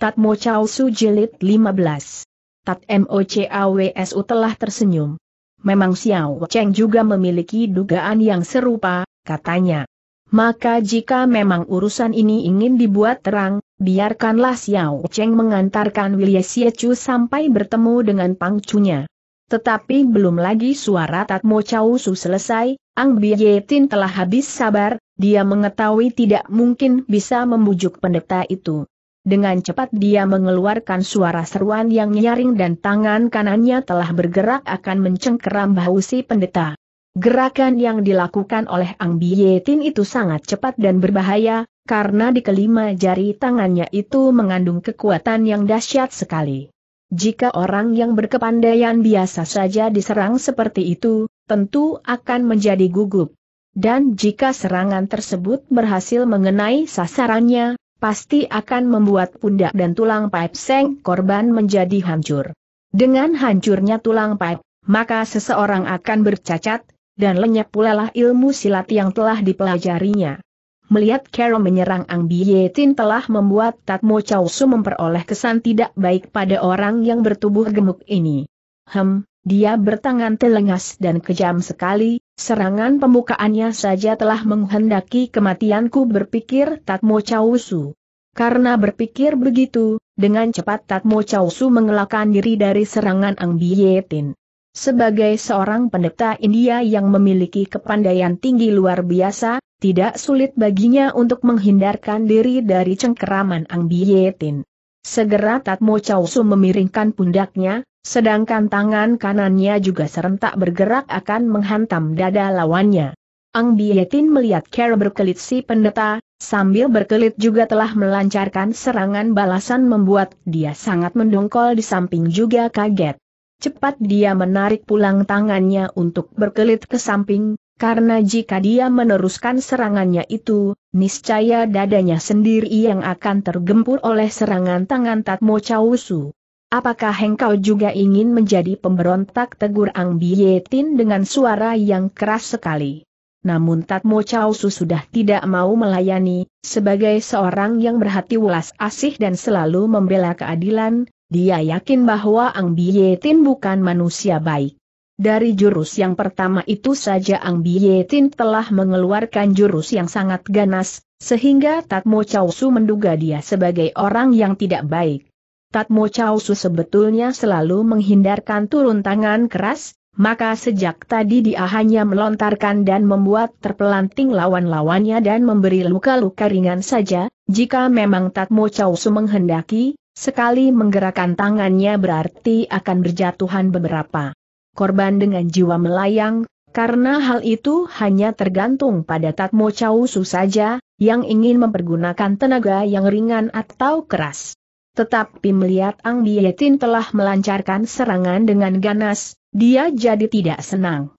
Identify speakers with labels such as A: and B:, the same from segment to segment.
A: Tat Mo Chao Su Jilid 15. Tat Mo Chawsu telah tersenyum. Memang Xiao Cheng juga memiliki dugaan yang serupa, katanya. Maka jika memang urusan ini ingin dibuat terang, biarkanlah Xiao Cheng mengantarkan Xie Chu sampai bertemu dengan pangcunya. Tetapi belum lagi suara Tat Mo Chao Su selesai, Ang Bietin telah habis sabar, dia mengetahui tidak mungkin bisa membujuk pendeta itu. Dengan cepat dia mengeluarkan suara seruan yang nyaring dan tangan kanannya telah bergerak akan mencengkeram bahu si pendeta. Gerakan yang dilakukan oleh Ang Bietin itu sangat cepat dan berbahaya, karena di kelima jari tangannya itu mengandung kekuatan yang dahsyat sekali. Jika orang yang berkepandaian biasa saja diserang seperti itu, tentu akan menjadi gugup. Dan jika serangan tersebut berhasil mengenai sasarannya, pasti akan membuat pundak dan tulang pipe seng korban menjadi hancur. Dengan hancurnya tulang pipe, maka seseorang akan bercacat, dan lenyap pula lah ilmu silat yang telah dipelajarinya. Melihat Carol menyerang Ang Bietin telah membuat Tatmo Chow Su memperoleh kesan tidak baik pada orang yang bertubuh gemuk ini. Hem, dia bertangan telengas dan kejam sekali, serangan pembukaannya saja telah menghendaki kematianku berpikir Tatmo Chow Su. Karena berpikir begitu, dengan cepat Tatmo Chow Su mengelakkan diri dari serangan Ang Bietin. Sebagai seorang pendeta India yang memiliki kepandaian tinggi luar biasa, tidak sulit baginya untuk menghindarkan diri dari cengkeraman Ang Bietin. Segera Tatmo Chow Su memiringkan pundaknya, sedangkan tangan kanannya juga serentak bergerak akan menghantam dada lawannya. Ang Bietin melihat Kara berkelit si pendeta, sambil berkelit juga telah melancarkan serangan balasan membuat dia sangat mendongkol di samping juga kaget. Cepat dia menarik pulang tangannya untuk berkelit ke samping, karena jika dia meneruskan serangannya itu, niscaya dadanya sendiri yang akan tergempur oleh serangan tangan Tatmo Chausu. Apakah engkau juga ingin menjadi pemberontak tegur Ang Bietin dengan suara yang keras sekali? namun Tatmo Chausu sudah tidak mau melayani, sebagai seorang yang berhati welas asih dan selalu membela keadilan, dia yakin bahwa Ang Bietin bukan manusia baik. Dari jurus yang pertama itu saja Ang Bietin telah mengeluarkan jurus yang sangat ganas, sehingga Tatmo Chausu menduga dia sebagai orang yang tidak baik. Tatmo Chausu sebetulnya selalu menghindarkan turun tangan keras, maka sejak tadi dia hanya melontarkan dan membuat terpelanting lawan-lawannya dan memberi luka-luka ringan saja, jika memang Tatmo Chausu menghendaki, sekali menggerakkan tangannya berarti akan berjatuhan beberapa korban dengan jiwa melayang, karena hal itu hanya tergantung pada Tatmo Chausu saja, yang ingin mempergunakan tenaga yang ringan atau keras. Tetapi melihat Ang Bietin telah melancarkan serangan dengan ganas, dia jadi tidak senang.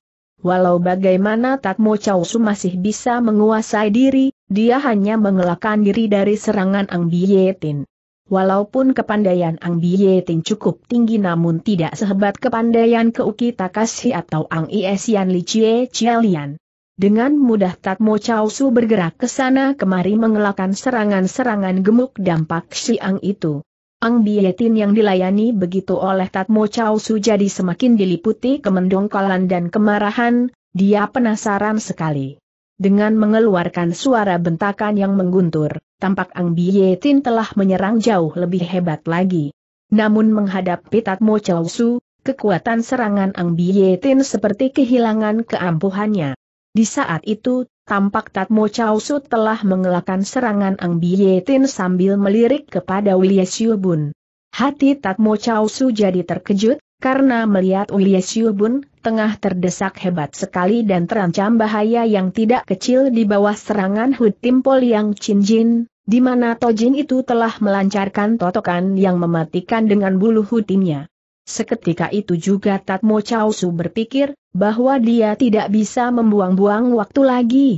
A: Walau bagaimana Tatmo Chausu masih bisa menguasai diri, dia hanya mengelakkan diri dari serangan Ang Bietin. Walaupun kepandaian Ang Bietin cukup tinggi namun tidak sehebat kepandaian Keuki Takashi atau Ang Iesian Lichie Chialian. Dengan mudah Tatmo Chausu bergerak ke sana kemari mengelakkan serangan-serangan gemuk dampak Siang itu. Ang Bietin yang dilayani begitu oleh Tatmo Chow Su jadi semakin diliputi kemendongkolan dan kemarahan, dia penasaran sekali. Dengan mengeluarkan suara bentakan yang mengguntur, tampak Ang Bietin telah menyerang jauh lebih hebat lagi. Namun menghadapi Tatmo Chow Su, kekuatan serangan Ang Bietin seperti kehilangan keampuhannya. Di saat itu, tampak Tatmo Chow Su telah mengelakkan serangan Ang Bietin sambil melirik kepada Siu Bun. Hati Tatmo Chow Su jadi terkejut, karena melihat Siu Bun tengah terdesak hebat sekali dan terancam bahaya yang tidak kecil di bawah serangan Hud Timpol yang Chin Jin, di mana Tojin itu telah melancarkan totokan yang mematikan dengan bulu hutimnya. Seketika itu juga Tatmo Chausu berpikir, bahwa dia tidak bisa membuang-buang waktu lagi.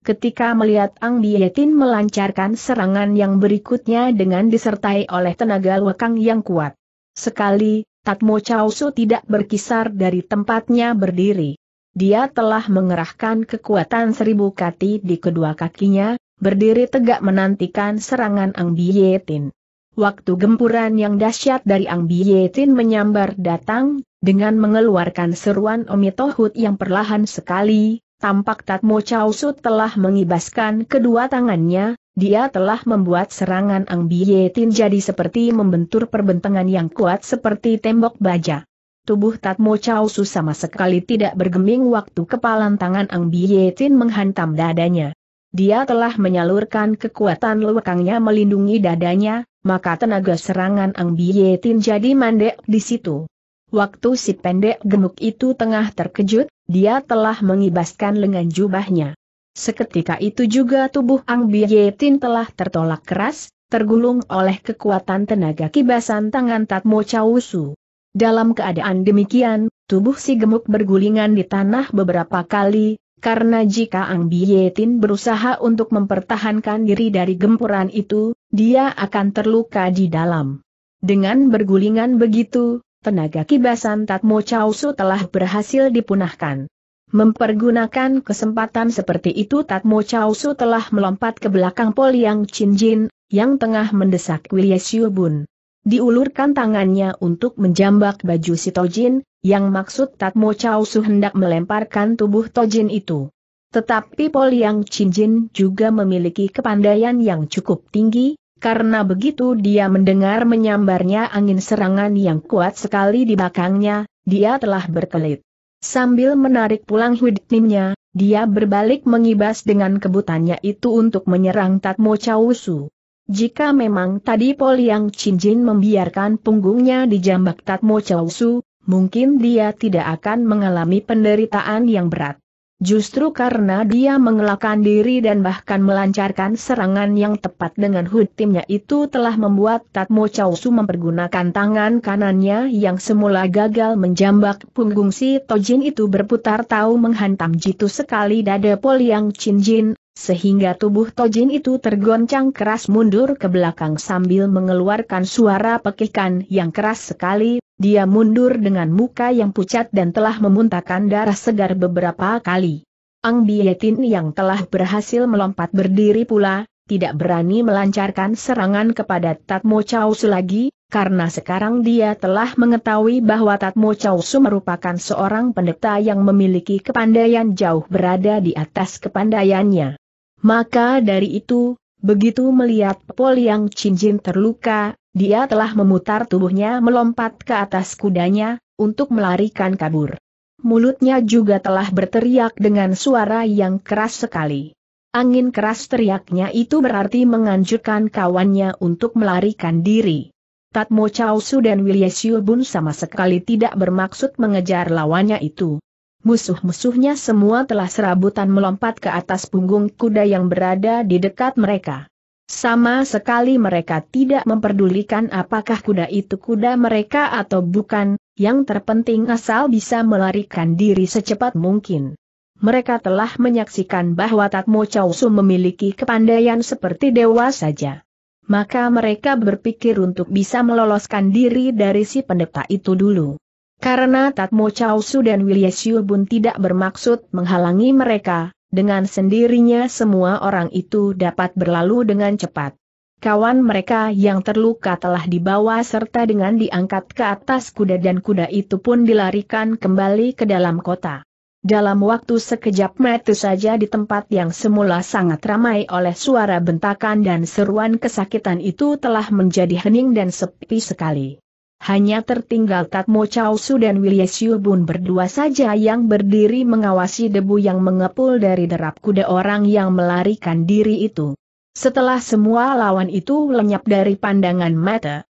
A: Ketika melihat Ang Bietin melancarkan serangan yang berikutnya dengan disertai oleh tenaga lekang yang kuat. Sekali, Tatmo Chausu tidak berkisar dari tempatnya berdiri. Dia telah mengerahkan kekuatan seribu kati di kedua kakinya, berdiri tegak menantikan serangan Ang Bietin waktu gempuran yang dahsyat dari Ang Bietin menyambar datang, dengan mengeluarkan seruan omitohut yang perlahan sekali, tampak Tatmo Chausu telah mengibaskan kedua tangannya, dia telah membuat serangan Ang Bietin jadi seperti membentur perbentangan yang kuat seperti tembok baja. Tubuh Tatmo Chausu sama sekali tidak bergeming waktu kepalan tangan Ang Bietin menghantam dadanya. Dia telah menyalurkan kekuatan lewakangnya melindungi dadanya, maka tenaga serangan Ang Bie Tin jadi mandek di situ. Waktu si pendek gemuk itu tengah terkejut, dia telah mengibaskan lengan jubahnya. Seketika itu juga tubuh Ang Bie Tin telah tertolak keras, tergulung oleh kekuatan tenaga kibasan tangan Tatmo Chausu. Dalam keadaan demikian, tubuh si gemuk bergulingan di tanah beberapa kali, karena jika Ang Bietin berusaha untuk mempertahankan diri dari gempuran itu, dia akan terluka di dalam. Dengan bergulingan begitu, tenaga kibasan Tatmo Chausu telah berhasil dipunahkan. Mempergunakan kesempatan seperti itu Tatmo Chausu telah melompat ke belakang Poliang Yang Chin Jin, yang tengah mendesak Wilie Bun diulurkan tangannya untuk menjambak baju si Tojin, yang maksud Tatmo Chow Su hendak melemparkan tubuh Tojin itu. Tetapi Pol Yang Cinjin juga memiliki kepandaian yang cukup tinggi, karena begitu dia mendengar menyambarnya angin serangan yang kuat sekali di belakangnya, dia telah berkelit. Sambil menarik pulang hudnimnya, dia berbalik mengibas dengan kebutannya itu untuk menyerang Tatmo Su. Jika memang tadi Pol yang cincin membiarkan punggungnya dijambak Tatmo Chausu, mungkin dia tidak akan mengalami penderitaan yang berat. Justru karena dia mengelakkan diri dan bahkan melancarkan serangan yang tepat dengan hutimnya itu telah membuat Tatmo Chowsu mempergunakan tangan kanannya yang semula gagal menjambak punggung si Tojin itu berputar tahu menghantam jitu sekali dada Poliang Chin Jin, sehingga tubuh Tojin itu tergoncang keras mundur ke belakang sambil mengeluarkan suara pekikan yang keras sekali, dia mundur dengan muka yang pucat dan telah memuntahkan darah segar beberapa kali. Ang Bietin yang telah berhasil melompat berdiri pula, tidak berani melancarkan serangan kepada Tatmo Chausu lagi, karena sekarang dia telah mengetahui bahwa Tatmo Chausu merupakan seorang pendeta yang memiliki kepandaian jauh berada di atas kepandaiannya. Maka dari itu, begitu melihat Pol yang cincin terluka, dia telah memutar tubuhnya melompat ke atas kudanya, untuk melarikan kabur. Mulutnya juga telah berteriak dengan suara yang keras sekali. Angin keras teriaknya itu berarti menganjurkan kawannya untuk melarikan diri. Tatmo Chausu dan Wilye Siu Bun sama sekali tidak bermaksud mengejar lawannya itu. Musuh-musuhnya semua telah serabutan melompat ke atas punggung kuda yang berada di dekat mereka. Sama sekali mereka tidak memperdulikan apakah kuda itu kuda mereka atau bukan, yang terpenting asal bisa melarikan diri secepat mungkin. Mereka telah menyaksikan bahwa Tatmo Chausu memiliki kepandaian seperti dewa saja. Maka mereka berpikir untuk bisa meloloskan diri dari si pendeta itu dulu. Karena Tatmo Chausu dan Wilyesu pun tidak bermaksud menghalangi mereka, dengan sendirinya semua orang itu dapat berlalu dengan cepat. Kawan mereka yang terluka telah dibawa serta dengan diangkat ke atas kuda dan kuda itu pun dilarikan kembali ke dalam kota. Dalam waktu sekejap mata saja di tempat yang semula sangat ramai oleh suara bentakan dan seruan kesakitan itu telah menjadi hening dan sepi sekali. Hanya tertinggal Tatmo Chausu dan Siu Bun berdua saja yang berdiri mengawasi debu yang mengepul dari derap kuda orang yang melarikan diri itu. Setelah semua lawan itu lenyap dari pandangan mata,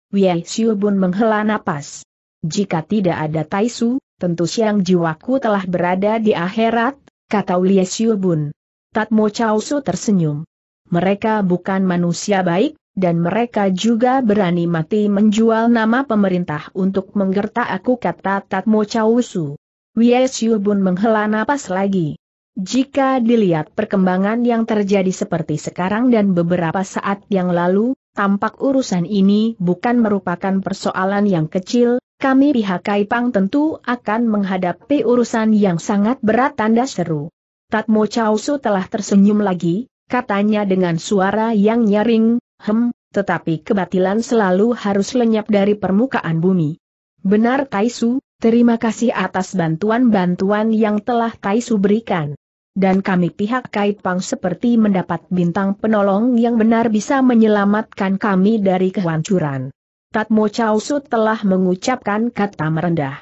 A: Siu Bun menghela napas. Jika tidak ada Taisu, tentu siang jiwaku telah berada di akhirat, kata Wilies Yubun. Tatmo Chausu tersenyum. Mereka bukan manusia baik, dan mereka juga berani mati menjual nama pemerintah untuk menggerta aku kata Tatmo Chawusu. Wiesyu Bun menghela napas lagi. Jika dilihat perkembangan yang terjadi seperti sekarang dan beberapa saat yang lalu, tampak urusan ini bukan merupakan persoalan yang kecil, kami pihak Kaipang tentu akan menghadapi urusan yang sangat berat tanda seru. Tatmo Chausu telah tersenyum lagi, katanya dengan suara yang nyaring, Hem, tetapi kebatilan selalu harus lenyap dari permukaan bumi. Benar Taisu, terima kasih atas bantuan-bantuan yang telah Taisu berikan. Dan kami pihak Kaipang seperti mendapat bintang penolong yang benar bisa menyelamatkan kami dari kehancuran. Tatmo Chausu telah mengucapkan kata merendah.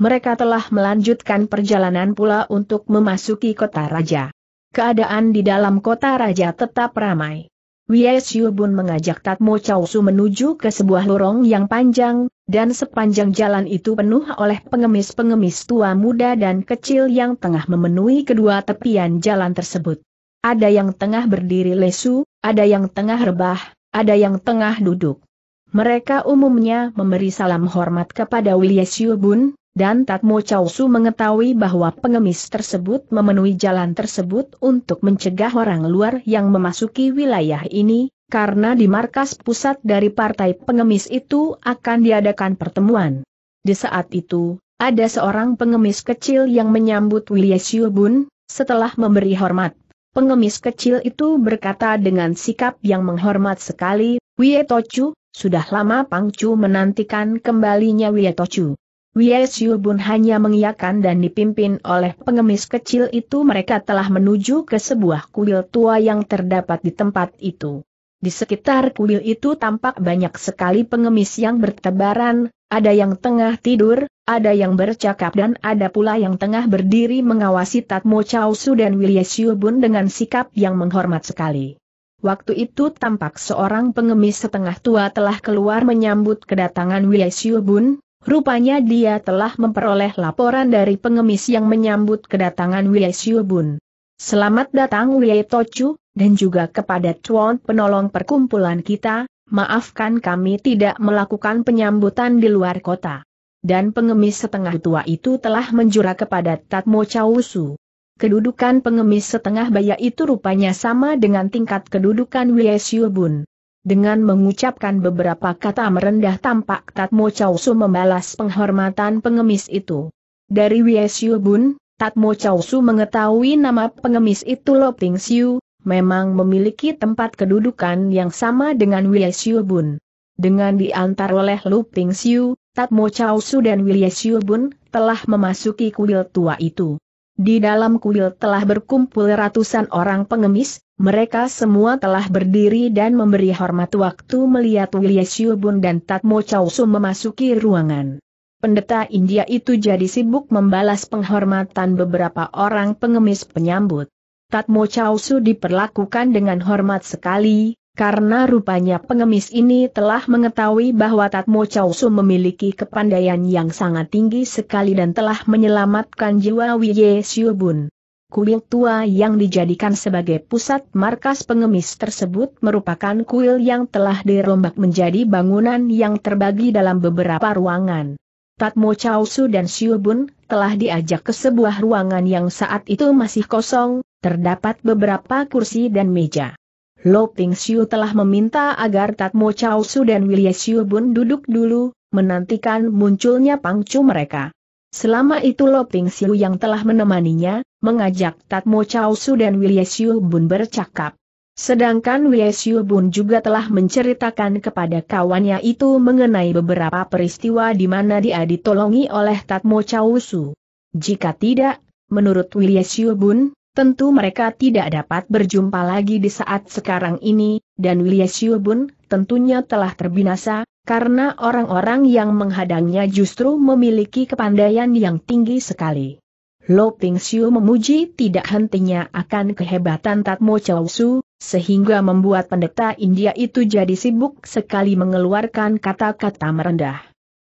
A: Mereka telah melanjutkan perjalanan pula untuk memasuki kota raja. Keadaan di dalam kota raja tetap ramai. Wie Siu Bun mengajak Tatmo Chow menuju ke sebuah lorong yang panjang, dan sepanjang jalan itu penuh oleh pengemis-pengemis tua muda dan kecil yang tengah memenuhi kedua tepian jalan tersebut. Ada yang tengah berdiri lesu, ada yang tengah rebah, ada yang tengah duduk. Mereka umumnya memberi salam hormat kepada Wilye Siu Bun, dan Tatmo Chausu mengetahui bahwa pengemis tersebut memenuhi jalan tersebut untuk mencegah orang luar yang memasuki wilayah ini, karena di markas pusat dari partai pengemis itu akan diadakan pertemuan. Di saat itu, ada seorang pengemis kecil yang menyambut Willie Bun, setelah memberi hormat. Pengemis kecil itu berkata dengan sikap yang menghormat sekali, Wietochu, sudah lama Pangcu menantikan kembalinya Wietochu. Wiesyu Bun hanya mengiyakan dan dipimpin oleh pengemis kecil itu mereka telah menuju ke sebuah kuil tua yang terdapat di tempat itu. Di sekitar kuil itu tampak banyak sekali pengemis yang bertebaran, ada yang tengah tidur, ada yang bercakap dan ada pula yang tengah berdiri mengawasi Tatmo Chow Su dan Wiesyu Bun dengan sikap yang menghormat sekali. Waktu itu tampak seorang pengemis setengah tua telah keluar menyambut kedatangan Wiesyu Bun, Rupanya dia telah memperoleh laporan dari pengemis yang menyambut kedatangan Wei Xiubun. Selamat datang Wei Tochu, dan juga kepada Chuan penolong perkumpulan kita, maafkan kami tidak melakukan penyambutan di luar kota. Dan pengemis setengah tua itu telah menjura kepada Tatmo Chausu. Kedudukan pengemis setengah baya itu rupanya sama dengan tingkat kedudukan Wei Xiubun. Dengan mengucapkan beberapa kata merendah tampak Tatmo Chow Su membalas penghormatan pengemis itu. Dari Wei Siu Bun, Tatmo Chow Su mengetahui nama pengemis itu Lop Ting Siu, memang memiliki tempat kedudukan yang sama dengan Wei Siu Bun. Dengan diantar oleh Lop Ting Siu, Tatmo Chow Su dan Wei Siu Bun telah memasuki kuil tua itu. Di dalam kuil telah berkumpul ratusan orang pengemis, mereka semua telah berdiri dan memberi hormat waktu melihat Wilya Bun dan Tatmo Chausu memasuki ruangan. Pendeta India itu jadi sibuk membalas penghormatan beberapa orang pengemis penyambut. Tatmo Chausu diperlakukan dengan hormat sekali, karena rupanya pengemis ini telah mengetahui bahwa Tatmo Chausu memiliki kepandaian yang sangat tinggi sekali dan telah menyelamatkan jiwa Wiye Siubun. Kuil tua yang dijadikan sebagai pusat markas pengemis tersebut merupakan kuil yang telah dirombak menjadi bangunan yang terbagi dalam beberapa ruangan. Tatmo Chausu dan Siubun telah diajak ke sebuah ruangan yang saat itu masih kosong, terdapat beberapa kursi dan meja. Lo Ping Xiu telah meminta agar Tatmo Chao Su dan Wilye Xiu Bun duduk dulu, menantikan munculnya pangcu mereka. Selama itu Lo Ping Xiu yang telah menemaninya, mengajak Tatmo Chao Su dan Wilye Xiu Bun bercakap. Sedangkan Wilye Xiu Bun juga telah menceritakan kepada kawannya itu mengenai beberapa peristiwa di mana dia ditolongi oleh Tatmo Chao Su. Jika tidak, menurut Wilye Xiu Bun, Tentu mereka tidak dapat berjumpa lagi di saat sekarang ini, dan Wiliasyu pun tentunya telah terbinasa, karena orang-orang yang menghadangnya justru memiliki kepandaian yang tinggi sekali. Lo Ping Xiu memuji tidak hentinya akan kehebatan Tatmo Chow Su, sehingga membuat pendeta India itu jadi sibuk sekali mengeluarkan kata-kata merendah.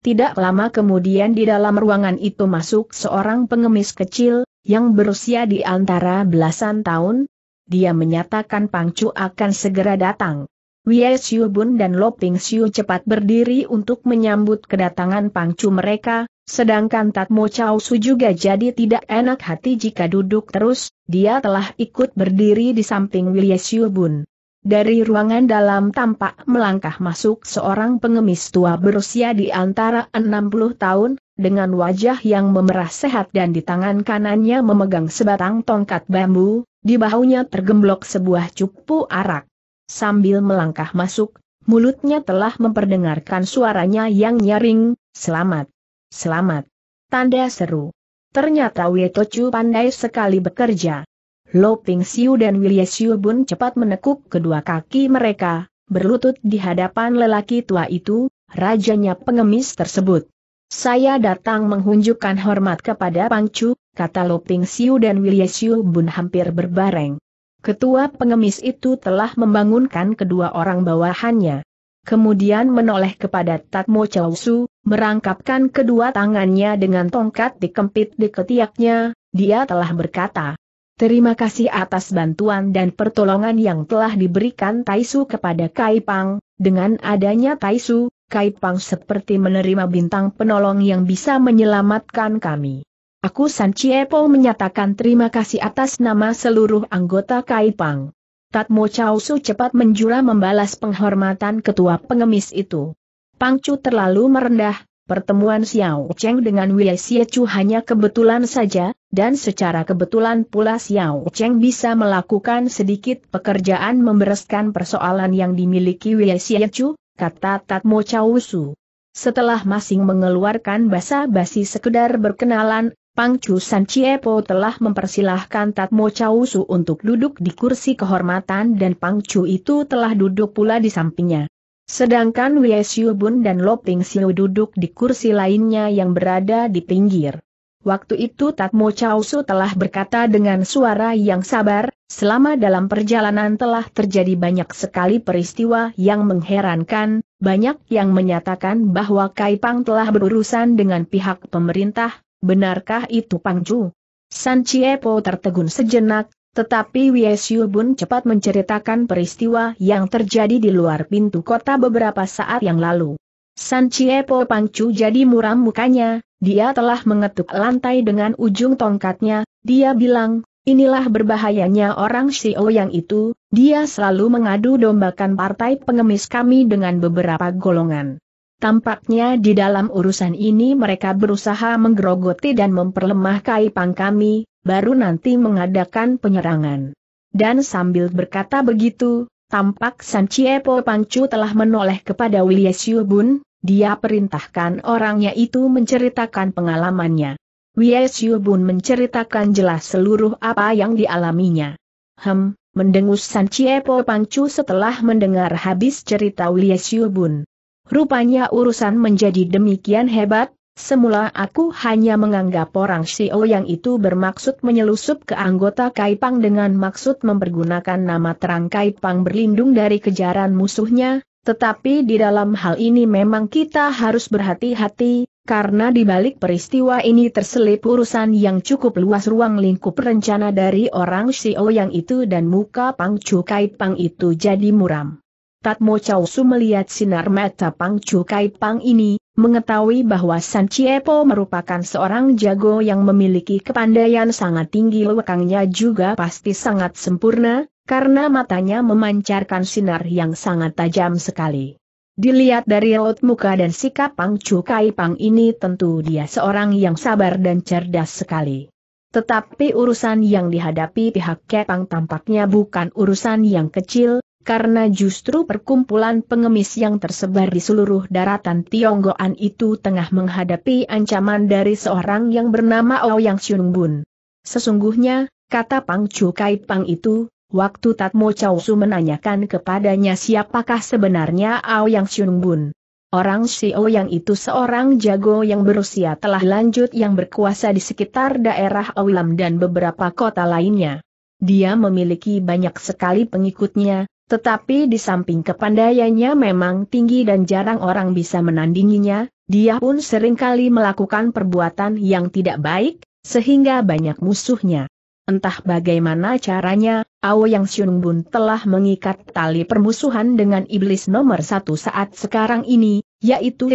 A: Tidak lama kemudian di dalam ruangan itu masuk seorang pengemis kecil, yang berusia di antara belasan tahun, dia menyatakan Pangcu akan segera datang. Wei Bun dan Loping Siu cepat berdiri untuk menyambut kedatangan Pangcu mereka, sedangkan Tatmo Chau Su juga jadi tidak enak hati jika duduk terus, dia telah ikut berdiri di samping Wei Bun. Dari ruangan dalam tampak melangkah masuk seorang pengemis tua berusia di antara 60 tahun, dengan wajah yang memerah sehat dan di tangan kanannya memegang sebatang tongkat bambu, di bahunya tergemblok sebuah cupu arak. Sambil melangkah masuk, mulutnya telah memperdengarkan suaranya yang nyaring, selamat, selamat. Tanda seru. Ternyata Wetochu pandai sekali bekerja. Lo Ping Siu dan Wilye Siu pun cepat menekuk kedua kaki mereka, berlutut di hadapan lelaki tua itu, rajanya pengemis tersebut. Saya datang menghunjukkan hormat kepada Pangcu, kata Loping Siu dan Wilye Siu Bun hampir berbareng. Ketua pengemis itu telah membangunkan kedua orang bawahannya. Kemudian menoleh kepada Tatmo Chow Su, merangkapkan kedua tangannya dengan tongkat dikempit di ketiaknya, dia telah berkata, Terima kasih atas bantuan dan pertolongan yang telah diberikan Taisu kepada Kaipang, dengan adanya Taisu, Kai Pang seperti menerima bintang penolong yang bisa menyelamatkan kami. Aku San Chiepo menyatakan terima kasih atas nama seluruh anggota Kai Pang. Tatmo Chao Su cepat menjura membalas penghormatan ketua pengemis itu. Pangcu terlalu merendah, pertemuan Xiao Cheng dengan Wei Xie Chu hanya kebetulan saja, dan secara kebetulan pula Xiao Cheng bisa melakukan sedikit pekerjaan membereskan persoalan yang dimiliki Wei Xie Chu, kata Tatmo Chausu. Setelah masing mengeluarkan basa-basi sekedar berkenalan, Pangcu San Chiepo telah mempersilahkan Tatmo Chausu untuk duduk di kursi kehormatan dan Pangcu itu telah duduk pula di sampingnya. Sedangkan Wei Bun dan Loping Siu duduk di kursi lainnya yang berada di pinggir. Waktu itu Tatmo Chausu telah berkata dengan suara yang sabar, Selama dalam perjalanan telah terjadi banyak sekali peristiwa yang mengherankan, banyak yang menyatakan bahwa Kaipang telah berurusan dengan pihak pemerintah, benarkah itu Pangju? San Chiepo tertegun sejenak, tetapi Wiesyu Bun cepat menceritakan peristiwa yang terjadi di luar pintu kota beberapa saat yang lalu. San Chiepo Pangcu jadi muram mukanya, dia telah mengetuk lantai dengan ujung tongkatnya, dia bilang, Inilah berbahayanya orang Sio yang itu, dia selalu mengadu dombakan partai pengemis kami dengan beberapa golongan. Tampaknya di dalam urusan ini mereka berusaha menggerogoti dan memperlemah kaipang kami, baru nanti mengadakan penyerangan. Dan sambil berkata begitu, tampak San Chiepo Pangcu telah menoleh kepada Wilyes Bun. dia perintahkan orangnya itu menceritakan pengalamannya. Xiu Bun menceritakan jelas seluruh apa yang dialaminya. Hem, mendengus San Chiepo Pangcu setelah mendengar habis cerita Xiu Bun. Rupanya urusan menjadi demikian hebat, semula aku hanya menganggap orang Xiao yang itu bermaksud menyelusup ke anggota Kaipang dengan maksud mempergunakan nama terang Kaipang berlindung dari kejaran musuhnya, tetapi di dalam hal ini memang kita harus berhati-hati, karena di balik peristiwa ini terselip urusan yang cukup luas ruang lingkup rencana dari orang Xiao yang itu dan muka Pang Chu Kai Pang itu jadi muram. Tatmo Chow Su melihat sinar mata Pang Chu Kai Pang ini, mengetahui bahwa San Chiepo merupakan seorang jago yang memiliki kepandaian sangat tinggi lekangnya juga pasti sangat sempurna, karena matanya memancarkan sinar yang sangat tajam sekali. Dilihat dari raut muka dan sikap Pang Chu Kai Pang ini tentu dia seorang yang sabar dan cerdas sekali. Tetapi urusan yang dihadapi pihak Kepang tampaknya bukan urusan yang kecil, karena justru perkumpulan pengemis yang tersebar di seluruh daratan Tionggoan itu tengah menghadapi ancaman dari seorang yang bernama Ouyang Xiongbun. Sesungguhnya, kata Pang Chu Kai Pang itu, Waktu Tatmo Chow Su menanyakan kepadanya siapakah sebenarnya Ao Yang Chun Bun. Orang Xiao yang itu seorang jago yang berusia telah lanjut yang berkuasa di sekitar daerah Aulam dan beberapa kota lainnya. Dia memiliki banyak sekali pengikutnya, tetapi di samping kepandaiannya memang tinggi dan jarang orang bisa menandinginya, dia pun seringkali melakukan perbuatan yang tidak baik, sehingga banyak musuhnya. Entah bagaimana caranya, Ao Yang Xiong Bun telah mengikat tali permusuhan dengan iblis nomor satu saat sekarang ini, yaitu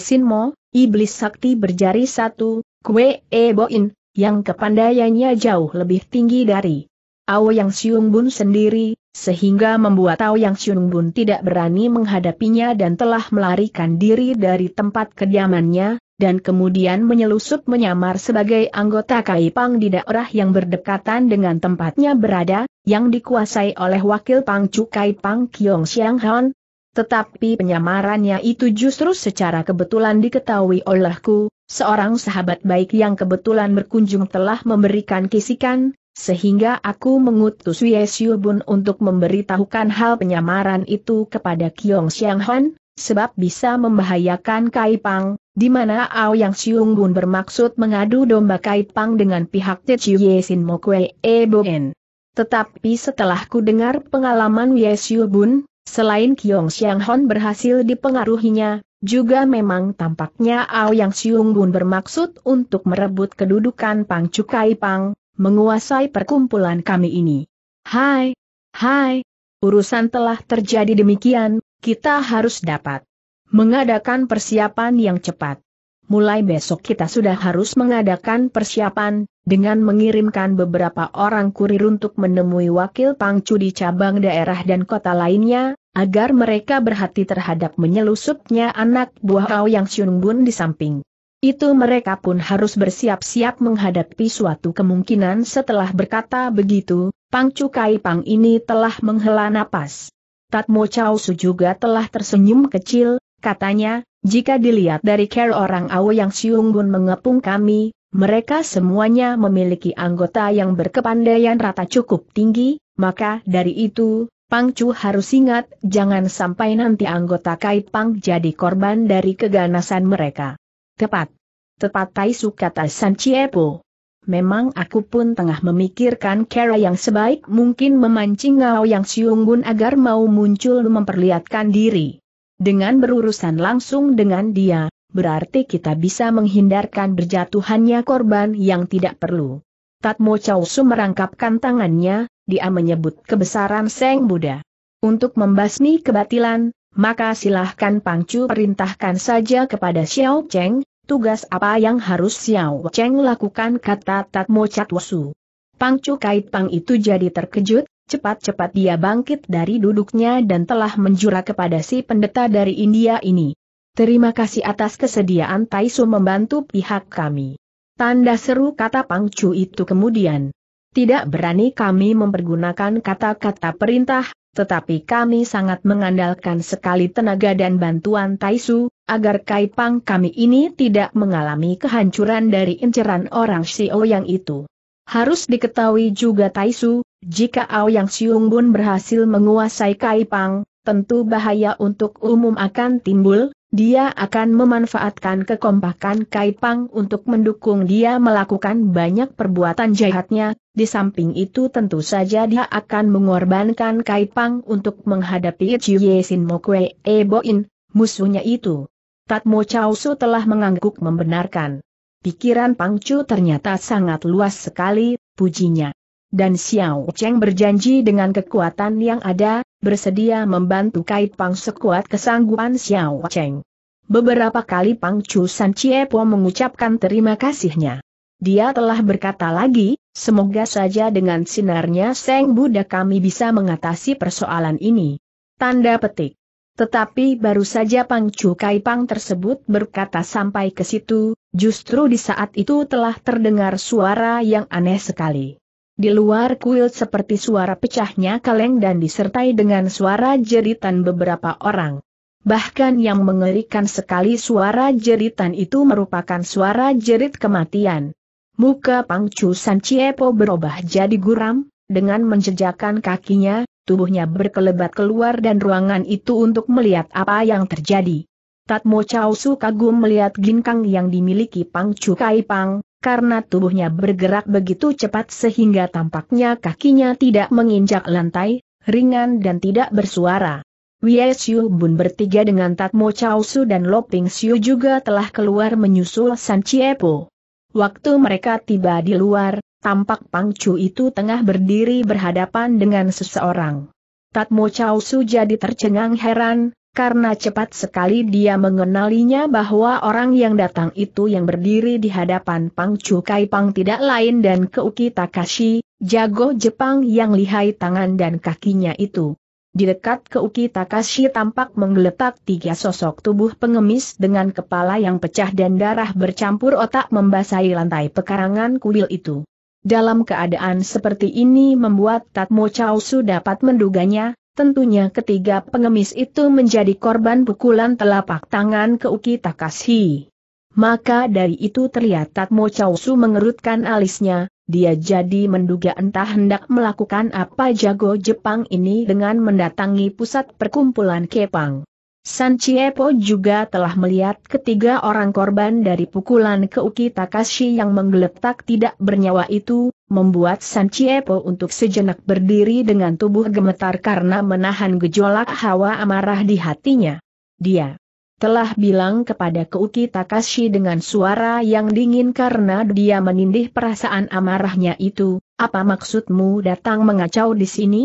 A: Sin Mo, iblis sakti berjari satu, Kwe E Boin, yang kepandaiannya jauh lebih tinggi dari Ao Yang Xiong Bun sendiri, sehingga membuat Ao Yang Xiong Bun tidak berani menghadapinya dan telah melarikan diri dari tempat kediamannya, dan kemudian menyelusup menyamar sebagai anggota Kaipang di daerah yang berdekatan dengan tempatnya berada, yang dikuasai oleh wakil Pangcu Kaipang Kiong Xiang Han. Tetapi penyamarannya itu justru secara kebetulan diketahui olehku, seorang sahabat baik yang kebetulan berkunjung telah memberikan kisikan, sehingga aku mengutus Wei Bun untuk memberitahukan hal penyamaran itu kepada Kiong Xiang Han, sebab bisa membahayakan Kaipang, di mana Ao Yang Siung Bun bermaksud mengadu domba Kaipang dengan pihak Ye Techiu E Bo Eboen. Tetapi setelah ku dengar pengalaman Ye Xiu Bun, selain Kiong Xiang Hon berhasil dipengaruhinya, juga memang tampaknya Ao Yang Siung Bun bermaksud untuk merebut kedudukan Pang Chukai Pang, menguasai perkumpulan kami ini. Hai, hai, urusan telah terjadi demikian, kita harus dapat mengadakan persiapan yang cepat. Mulai besok kita sudah harus mengadakan persiapan, dengan mengirimkan beberapa orang kurir untuk menemui wakil pangcu di cabang daerah dan kota lainnya, agar mereka berhati terhadap menyelusupnya anak buah Rao Yang Bun di samping. Itu mereka pun harus bersiap-siap menghadapi suatu kemungkinan setelah berkata begitu, Pang Kai Pang ini telah menghela napas. Tatmo Chao Su juga telah tersenyum kecil, Katanya, jika dilihat dari care orang Awo yang siunggun mengepung kami, mereka semuanya memiliki anggota yang berkepandaian rata cukup tinggi, maka dari itu, Pangcu harus ingat, jangan sampai nanti anggota kait Pang jadi korban dari keganasan mereka. Tepat. Tepat Tai kata San Chiepo. Memang aku pun tengah memikirkan cara yang sebaik mungkin memancing Ngao Yang Siunggun agar mau muncul memperlihatkan diri. Dengan berurusan langsung dengan dia, berarti kita bisa menghindarkan berjatuhannya korban yang tidak perlu. Tatmo Chausu merangkapkan tangannya, dia menyebut kebesaran Seng Buddha. Untuk membasmi kebatilan, maka silahkan Pangcu perintahkan saja kepada Xiao Cheng, tugas apa yang harus Xiao Cheng lakukan kata Tatmo Chausu. Pangcu Kait itu jadi terkejut, Cepat-cepat dia bangkit dari duduknya dan telah menjura kepada si pendeta dari India ini. Terima kasih atas kesediaan Taisu membantu pihak kami. Tanda seru kata Pangcu itu kemudian. Tidak berani kami mempergunakan kata-kata perintah, tetapi kami sangat mengandalkan sekali tenaga dan bantuan Taisu, agar Kaipang kami ini tidak mengalami kehancuran dari inceran orang Xiao yang itu. Harus diketahui juga Taisu, jika Ao yang Siung Bun berhasil menguasai Kaipang, tentu bahaya untuk umum akan timbul, dia akan memanfaatkan kekompakan Kaipang untuk mendukung dia melakukan banyak perbuatan jahatnya, di samping itu tentu saja dia akan mengorbankan Kaipang untuk menghadapi Chiye Sin Mokwe Eboin, musuhnya itu. Tatmo Chausu telah mengangguk membenarkan. Pikiran Pangcu ternyata sangat luas sekali, pujinya dan Xiao Cheng berjanji dengan kekuatan yang ada, bersedia membantu Kai Pang sekuat kesanggupan Xiao Cheng. Beberapa kali Pang Chu San Po mengucapkan terima kasihnya. Dia telah berkata lagi, semoga saja dengan sinarnya Seng Buddha kami bisa mengatasi persoalan ini. Tanda petik. Tetapi baru saja Pang Chu Kai Pang tersebut berkata sampai ke situ, justru di saat itu telah terdengar suara yang aneh sekali. Di luar kuil seperti suara pecahnya kaleng dan disertai dengan suara jeritan beberapa orang. Bahkan yang mengerikan sekali suara jeritan itu merupakan suara jerit kematian. Muka Pangcu San Chiepo berubah jadi guram, dengan menjejakan kakinya, tubuhnya berkelebat keluar dan ruangan itu untuk melihat apa yang terjadi. Tatmo Chao Su kagum melihat ginkang yang dimiliki Pangcu Kaipang, Kai Pang, karena tubuhnya bergerak begitu cepat sehingga tampaknya kakinya tidak menginjak lantai, ringan dan tidak bersuara. Wei Xiu Bun bertiga dengan Tatmo Chao Su dan Loping Xiu juga telah keluar menyusul San Po. Waktu mereka tiba di luar, tampak Pang Chu itu tengah berdiri berhadapan dengan seseorang. Tatmo Chao Su jadi tercengang heran, karena cepat sekali dia mengenalinya bahwa orang yang datang itu yang berdiri di hadapan Pang Chu Kai Pang tidak lain dan Keuki Takashi, jago Jepang yang lihai tangan dan kakinya itu. Di dekat Keuki Takashi tampak menggeletak tiga sosok tubuh pengemis dengan kepala yang pecah dan darah bercampur otak membasahi lantai pekarangan kuil itu. Dalam keadaan seperti ini membuat Tatmo Chausu dapat menduganya, Tentunya ketiga pengemis itu menjadi korban pukulan telapak tangan Keuki Takashi. Maka dari itu terlihat Tatmo Chausu mengerutkan alisnya, dia jadi menduga entah hendak melakukan apa jago Jepang ini dengan mendatangi pusat perkumpulan Kepang. San Chiepo juga telah melihat ketiga orang korban dari pukulan Keuki Takashi yang menggeletak tidak bernyawa itu, membuat San Chiepo untuk sejenak berdiri dengan tubuh gemetar karena menahan gejolak hawa amarah di hatinya. Dia telah bilang kepada Keuki Takashi dengan suara yang dingin karena dia menindih perasaan amarahnya itu, apa maksudmu datang mengacau di sini?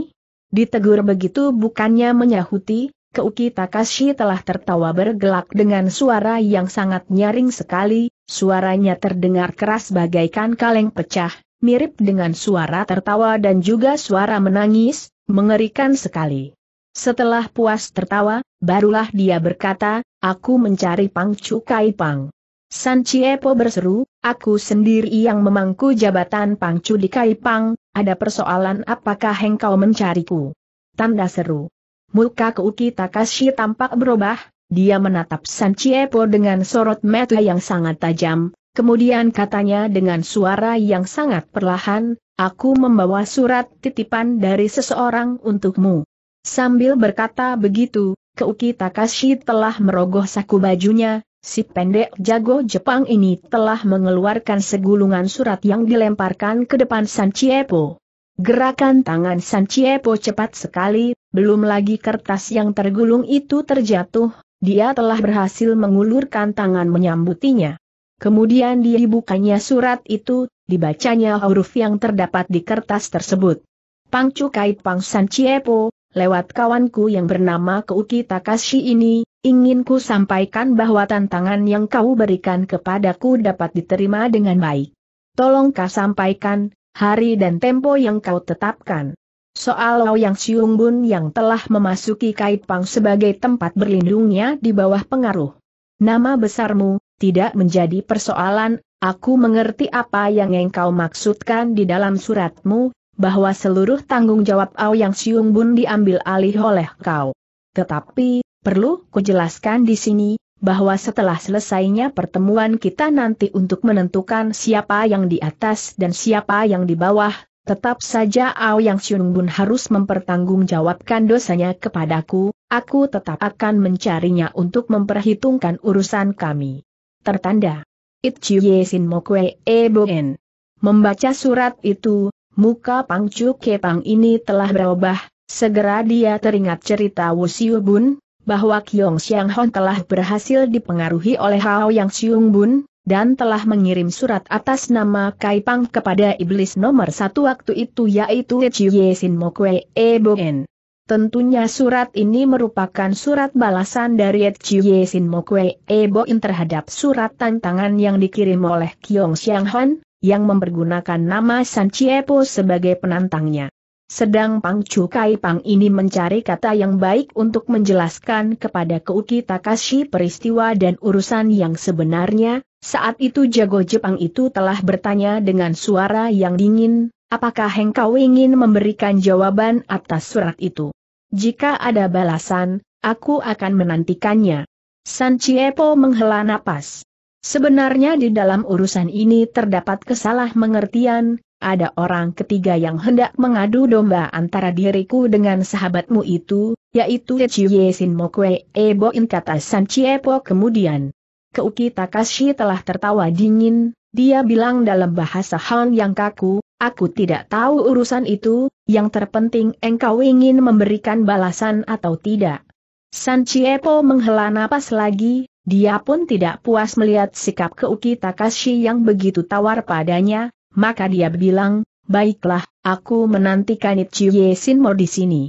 A: Ditegur begitu bukannya menyahuti, Keuki Takashi telah tertawa bergelak dengan suara yang sangat nyaring sekali, suaranya terdengar keras bagaikan kaleng pecah, mirip dengan suara tertawa dan juga suara menangis, mengerikan sekali. Setelah puas tertawa, barulah dia berkata, aku mencari Pang Cukai Pang. San Chiepo berseru, aku sendiri yang memangku jabatan Pang Cukai Pang, ada persoalan apakah engkau mencariku? Tanda seru. Muka Keuki Takashi tampak berubah, dia menatap San Chiepo dengan sorot mata yang sangat tajam, Kemudian katanya dengan suara yang sangat perlahan, aku membawa surat titipan dari seseorang untukmu. Sambil berkata begitu, Keuki Takashi telah merogoh saku bajunya, si pendek jago Jepang ini telah mengeluarkan segulungan surat yang dilemparkan ke depan San Chiepo. Gerakan tangan San Chiepo cepat sekali, belum lagi kertas yang tergulung itu terjatuh, dia telah berhasil mengulurkan tangan menyambutinya. Kemudian dibukanya surat itu, dibacanya huruf yang terdapat di kertas tersebut. Pang Cukai Pang San Chiepo, lewat kawanku yang bernama Keuki Takashi ini, ingin ku sampaikan bahwa tantangan yang kau berikan kepadaku dapat diterima dengan baik. Tolong kau sampaikan, hari dan tempo yang kau tetapkan. Soal Lao Yang Siung Bun yang telah memasuki Kaipang sebagai tempat berlindungnya di bawah pengaruh. Nama besarmu, tidak menjadi persoalan, aku mengerti apa yang engkau maksudkan di dalam suratmu, bahwa seluruh tanggung jawab Yang Siung Bun diambil alih oleh kau. Tetapi, perlu kujelaskan di sini, bahwa setelah selesainya pertemuan kita nanti untuk menentukan siapa yang di atas dan siapa yang di bawah, tetap saja Yang Siung Bun harus mempertanggungjawabkan dosanya kepadaku, aku tetap akan mencarinya untuk memperhitungkan urusan kami tertanda. Chiyue Sin Mokwe Eboen. Membaca surat itu, muka Pangcu Kepang ini telah berubah, segera dia teringat cerita Wusiu Bun, bahwa Kyong Xiang Hon telah berhasil dipengaruhi oleh Hao Yang Siung Bun, dan telah mengirim surat atas nama Kaipang kepada iblis nomor satu waktu itu yaitu Chiyue Sin Mokwe Eboen. Tentunya surat ini merupakan surat balasan dari Chie Sin Mokwe Eboin terhadap surat tantangan yang dikirim oleh Kyong Xiang Han, yang mempergunakan nama San Chiepo sebagai penantangnya. Sedang Pang Chu Kai Pang ini mencari kata yang baik untuk menjelaskan kepada Keuki Takashi peristiwa dan urusan yang sebenarnya, saat itu jago Jepang itu telah bertanya dengan suara yang dingin, Apakah engkau ingin memberikan jawaban atas surat itu? Jika ada balasan, aku akan menantikannya. San Chiepo menghela napas. Sebenarnya di dalam urusan ini terdapat kesalahmengertian, ada orang ketiga yang hendak mengadu domba antara diriku dengan sahabatmu itu, yaitu Chiye Sin Mokwe Eboin kata San Chiepo kemudian. Keuki Takashi telah tertawa dingin, dia bilang dalam bahasa Han yang kaku, Aku tidak tahu urusan itu, yang terpenting engkau ingin memberikan balasan atau tidak. San Chiepo menghela napas lagi, dia pun tidak puas melihat sikap Keuki Takashi yang begitu tawar padanya, maka dia bilang, baiklah, aku menantikan Ichiye Sinmo di sini.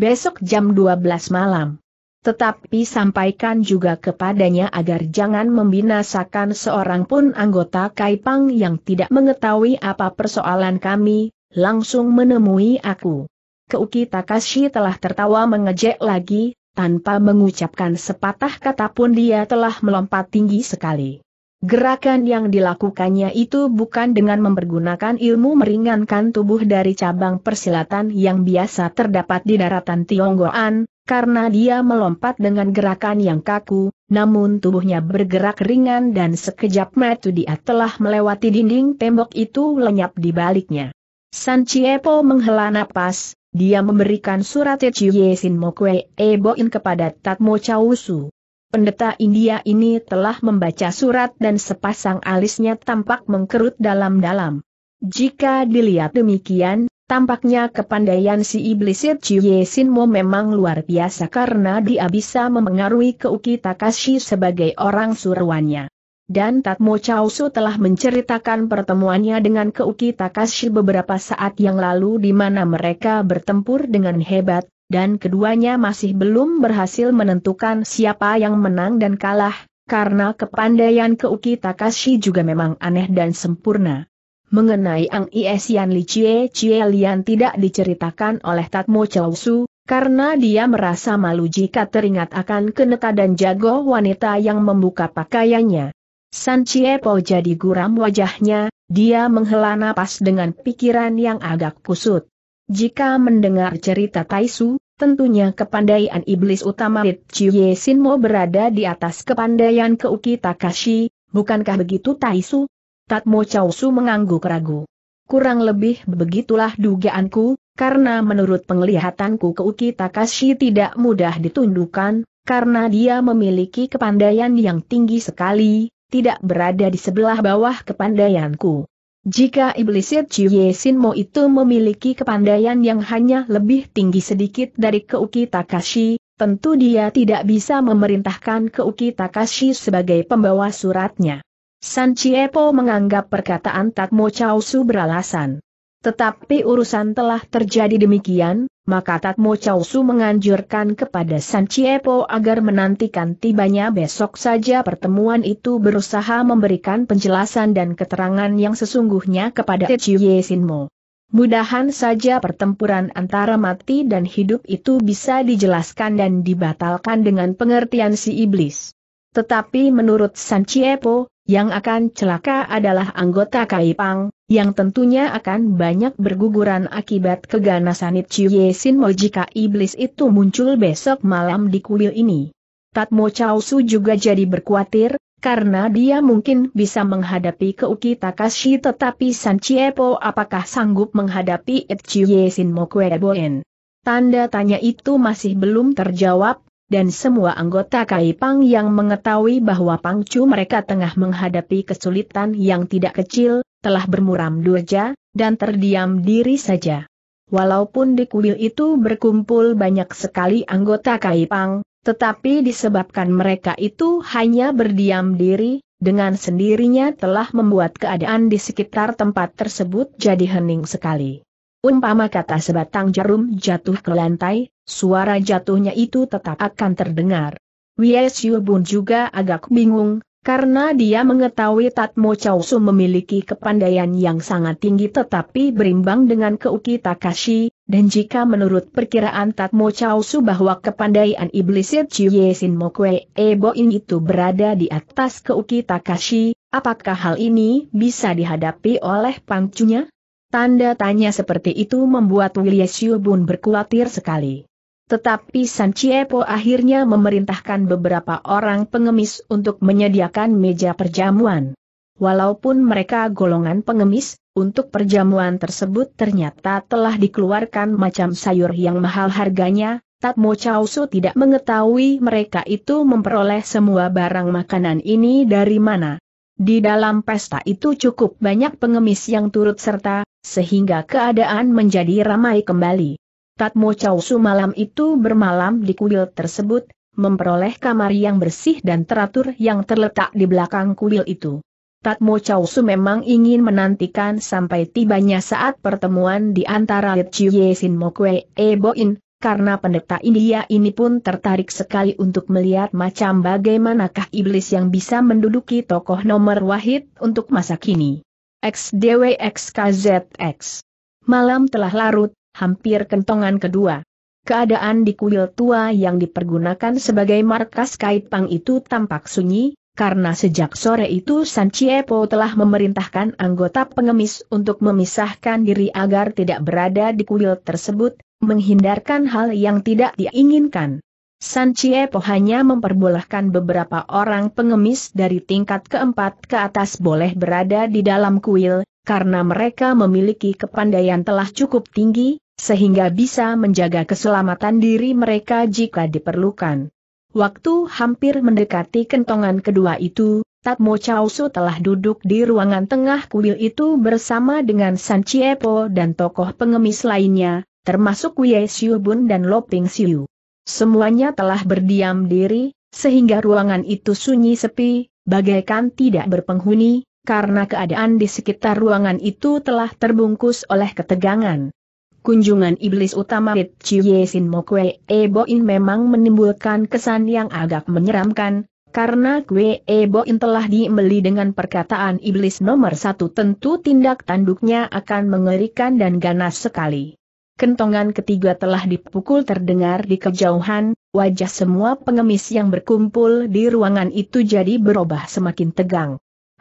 A: Besok jam 12 malam. Tetapi sampaikan juga kepadanya agar jangan membinasakan seorang pun anggota Kaipang yang tidak mengetahui apa persoalan kami, langsung menemui aku. Keuki Takashi telah tertawa mengejek lagi, tanpa mengucapkan sepatah kata pun dia telah melompat tinggi sekali. Gerakan yang dilakukannya itu bukan dengan mempergunakan ilmu meringankan tubuh dari cabang persilatan yang biasa terdapat di daratan Tionggoan, karena dia melompat dengan gerakan yang kaku, namun tubuhnya bergerak ringan dan sekejap metu dia telah melewati dinding tembok itu lenyap di baliknya. San Chiepo menghela napas, dia memberikan surat Chiye Sin Mokwe Eboin kepada Tatmo Chausu. Pendeta India ini telah membaca surat dan sepasang alisnya tampak mengkerut dalam-dalam. Jika dilihat demikian, Tampaknya kepandaian si iblis Chie Mo memang luar biasa karena dia bisa memengaruhi Keuki Takashi sebagai orang suruhannya. Dan Tatmo Su telah menceritakan pertemuannya dengan Keuki Takashi beberapa saat yang lalu di mana mereka bertempur dengan hebat, dan keduanya masih belum berhasil menentukan siapa yang menang dan kalah, karena kepandaian Keuki Takashi juga memang aneh dan sempurna. Mengenai Ang Iesian Li Chie Chie Lian tidak diceritakan oleh Tatmo Chow Su, karena dia merasa malu jika teringat akan keneta dan jago wanita yang membuka pakaiannya. San Chie Po jadi guram wajahnya, dia menghela napas dengan pikiran yang agak kusut. Jika mendengar cerita Taisu, tentunya kepandaian iblis utama Rit Chie Mo berada di atas kepandaian Keuki Takashi, bukankah begitu Taisu? Tatmo Chausu mengangguk ragu. Kurang lebih begitulah dugaanku, karena menurut penglihatanku Keuki Takashi tidak mudah ditundukkan, karena dia memiliki kepandaian yang tinggi sekali, tidak berada di sebelah bawah kepandaianku. Jika iblis Chiyue Sinmo itu memiliki kepandaian yang hanya lebih tinggi sedikit dari Keuki Takashi, tentu dia tidak bisa memerintahkan Keuki Takashi sebagai pembawa suratnya. San Chiepo menganggap perkataan Tatmo Chau Su beralasan. Tetapi urusan telah terjadi demikian, maka Tatmo Chau Su menganjurkan kepada San Chiepo agar menantikan tibanya besok saja pertemuan itu berusaha memberikan penjelasan dan keterangan yang sesungguhnya kepada Sin Mo. Mudahan saja pertempuran antara mati dan hidup itu bisa dijelaskan dan dibatalkan dengan pengertian si iblis. Tetapi menurut Sanchiepo, yang akan celaka adalah anggota Kaipang, yang tentunya akan banyak berguguran akibat keganasan Itchie Sinmo jika iblis itu muncul besok malam di kuil ini. Tatmo Chausu juga jadi berkhawatir, karena dia mungkin bisa menghadapi Keuki Takashi tetapi Sanchiepo apakah sanggup menghadapi Itchie Sinmo Kueboen. Tanda tanya itu masih belum terjawab, dan semua anggota Kaipang yang mengetahui bahwa pangcu mereka tengah menghadapi kesulitan yang tidak kecil, telah bermuram durja, dan terdiam diri saja. Walaupun di kuil itu berkumpul banyak sekali anggota Kaipang, tetapi disebabkan mereka itu hanya berdiam diri, dengan sendirinya telah membuat keadaan di sekitar tempat tersebut jadi hening sekali. Umpama kata sebatang jarum jatuh ke lantai, suara jatuhnya itu tetap akan terdengar. Wiesyu Bun juga agak bingung, karena dia mengetahui Tatmo Chausu memiliki kepandaian yang sangat tinggi tetapi berimbang dengan Keuki Takashi, dan jika menurut perkiraan Tatmo Chausu bahwa kepandaian iblis Chiye Sin Mokwe Eboin itu berada di atas Keuki Takashi, apakah hal ini bisa dihadapi oleh pangcunya? Tanda tanya seperti itu membuat Willie Bun berkhawatir sekali. Tetapi San Chiepo akhirnya memerintahkan beberapa orang pengemis untuk menyediakan meja perjamuan. Walaupun mereka golongan pengemis, untuk perjamuan tersebut ternyata telah dikeluarkan macam sayur yang mahal harganya, Tat Mo Chow Su tidak mengetahui mereka itu memperoleh semua barang makanan ini dari mana. Di dalam pesta itu cukup banyak pengemis yang turut serta, sehingga keadaan menjadi ramai kembali. Tatmo Chausu malam itu bermalam di kuil tersebut, memperoleh kamar yang bersih dan teratur yang terletak di belakang kuil itu. Tatmo Chausu memang ingin menantikan sampai tibanya saat pertemuan di antara Lepchiye Sin Mokwe Eboin, karena pendeta India ini pun tertarik sekali untuk melihat macam bagaimanakah iblis yang bisa menduduki tokoh nomor wahid untuk masa kini. XDWXKZX. Malam telah larut, hampir kentongan kedua. Keadaan di kuil tua yang dipergunakan sebagai markas Kaipang itu tampak sunyi, karena sejak sore itu San Chiepo telah memerintahkan anggota pengemis untuk memisahkan diri agar tidak berada di kuil tersebut, menghindarkan hal yang tidak diinginkan. San Chiepo hanya memperbolehkan beberapa orang pengemis dari tingkat keempat ke atas boleh berada di dalam kuil, karena mereka memiliki kepandaian telah cukup tinggi, sehingga bisa menjaga keselamatan diri mereka jika diperlukan. Waktu hampir mendekati kentongan kedua itu, Tatmo Chausu telah duduk di ruangan tengah kuil itu bersama dengan San Chiepo dan tokoh pengemis lainnya, termasuk Wei Bun dan Loping Xiu. Semuanya telah berdiam diri, sehingga ruangan itu sunyi sepi, bagaikan tidak berpenghuni, karena keadaan di sekitar ruangan itu telah terbungkus oleh ketegangan. Kunjungan iblis utama Rit Chie Sin Mokwe Eboin memang menimbulkan kesan yang agak menyeramkan, karena Kwe Eboin telah dibeli dengan perkataan iblis nomor satu tentu tindak tanduknya akan mengerikan dan ganas sekali kentongan ketiga telah dipukul terdengar di kejauhan, wajah semua pengemis yang berkumpul di ruangan itu jadi berubah semakin tegang.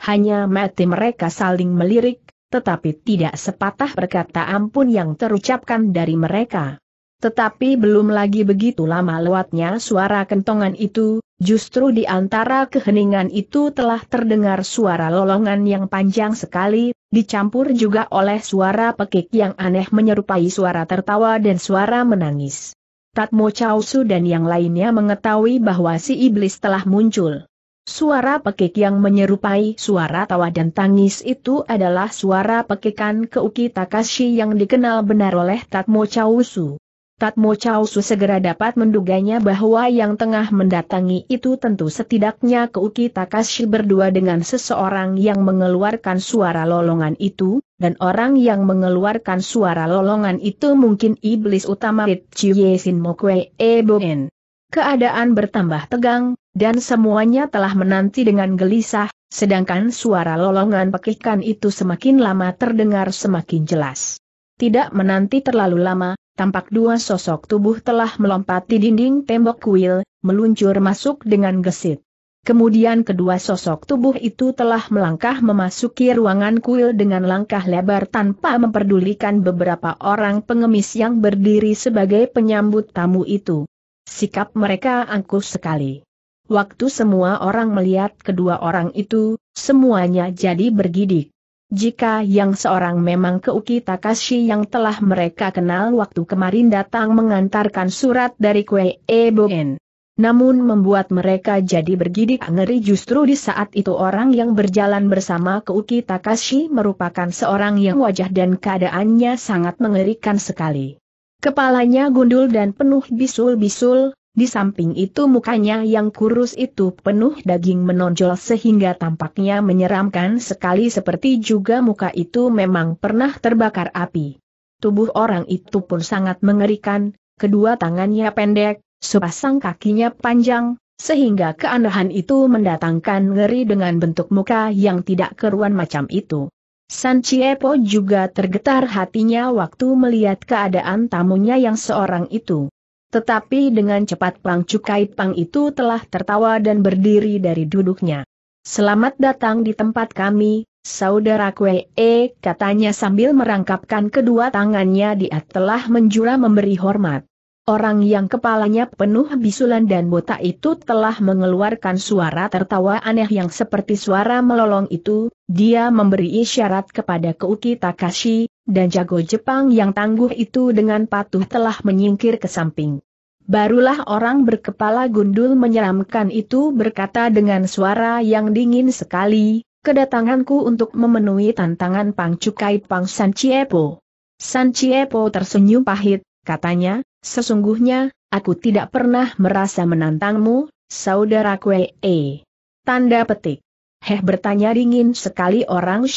A: Hanya mati mereka saling melirik, tetapi tidak sepatah perkataan ampun yang terucapkan dari mereka. Tetapi belum lagi begitu lama lewatnya suara kentongan itu, Justru di antara keheningan itu telah terdengar suara lolongan yang panjang sekali, dicampur juga oleh suara pekik yang aneh menyerupai suara tertawa dan suara menangis. Tatmo Chausu dan yang lainnya mengetahui bahwa si iblis telah muncul. Suara pekik yang menyerupai suara tawa dan tangis itu adalah suara pekikan Keuki Takashi yang dikenal benar oleh Tatmo Chausu. Tatmo Chausu segera dapat menduganya bahwa yang tengah mendatangi itu tentu setidaknya Keuki Takashi berdua dengan seseorang yang mengeluarkan suara lolongan itu, dan orang yang mengeluarkan suara lolongan itu mungkin iblis utama Ritchie Sin Eboen. E Keadaan bertambah tegang, dan semuanya telah menanti dengan gelisah, sedangkan suara lolongan pekikan itu semakin lama terdengar semakin jelas. Tidak menanti terlalu lama, tampak dua sosok tubuh telah melompat di dinding tembok kuil, meluncur masuk dengan gesit. Kemudian kedua sosok tubuh itu telah melangkah memasuki ruangan kuil dengan langkah lebar tanpa memperdulikan beberapa orang pengemis yang berdiri sebagai penyambut tamu itu. Sikap mereka angkuh sekali. Waktu semua orang melihat kedua orang itu, semuanya jadi bergidik. Jika yang seorang memang Keuki Takashi yang telah mereka kenal waktu kemarin datang mengantarkan surat dari Kue Eboen. Namun membuat mereka jadi bergidik ngeri justru di saat itu orang yang berjalan bersama Keuki Takashi merupakan seorang yang wajah dan keadaannya sangat mengerikan sekali. Kepalanya gundul dan penuh bisul-bisul, di samping itu mukanya yang kurus itu penuh daging menonjol sehingga tampaknya menyeramkan sekali seperti juga muka itu memang pernah terbakar api. Tubuh orang itu pun sangat mengerikan, kedua tangannya pendek, sepasang kakinya panjang, sehingga keanehan itu mendatangkan ngeri dengan bentuk muka yang tidak keruan macam itu. San Chiepo juga tergetar hatinya waktu melihat keadaan tamunya yang seorang itu. Tetapi dengan cepat Pang Cukai Pang itu telah tertawa dan berdiri dari duduknya. Selamat datang di tempat kami, Saudara Kwe, e katanya sambil merangkapkan kedua tangannya dia telah menjura memberi hormat. Orang yang kepalanya penuh bisulan dan botak itu telah mengeluarkan suara tertawa aneh yang seperti suara melolong itu, dia memberi isyarat kepada Keuki Takashi, dan jago Jepang yang tangguh itu dengan patuh telah menyingkir ke samping. Barulah orang berkepala gundul menyeramkan itu berkata dengan suara yang dingin sekali, kedatanganku untuk memenuhi tantangan Pang Cukai Pang San Chiepo. San Chiepo tersenyum pahit, katanya, sesungguhnya, aku tidak pernah merasa menantangmu, saudara Kwee. Tanda petik. Heh bertanya dingin sekali orang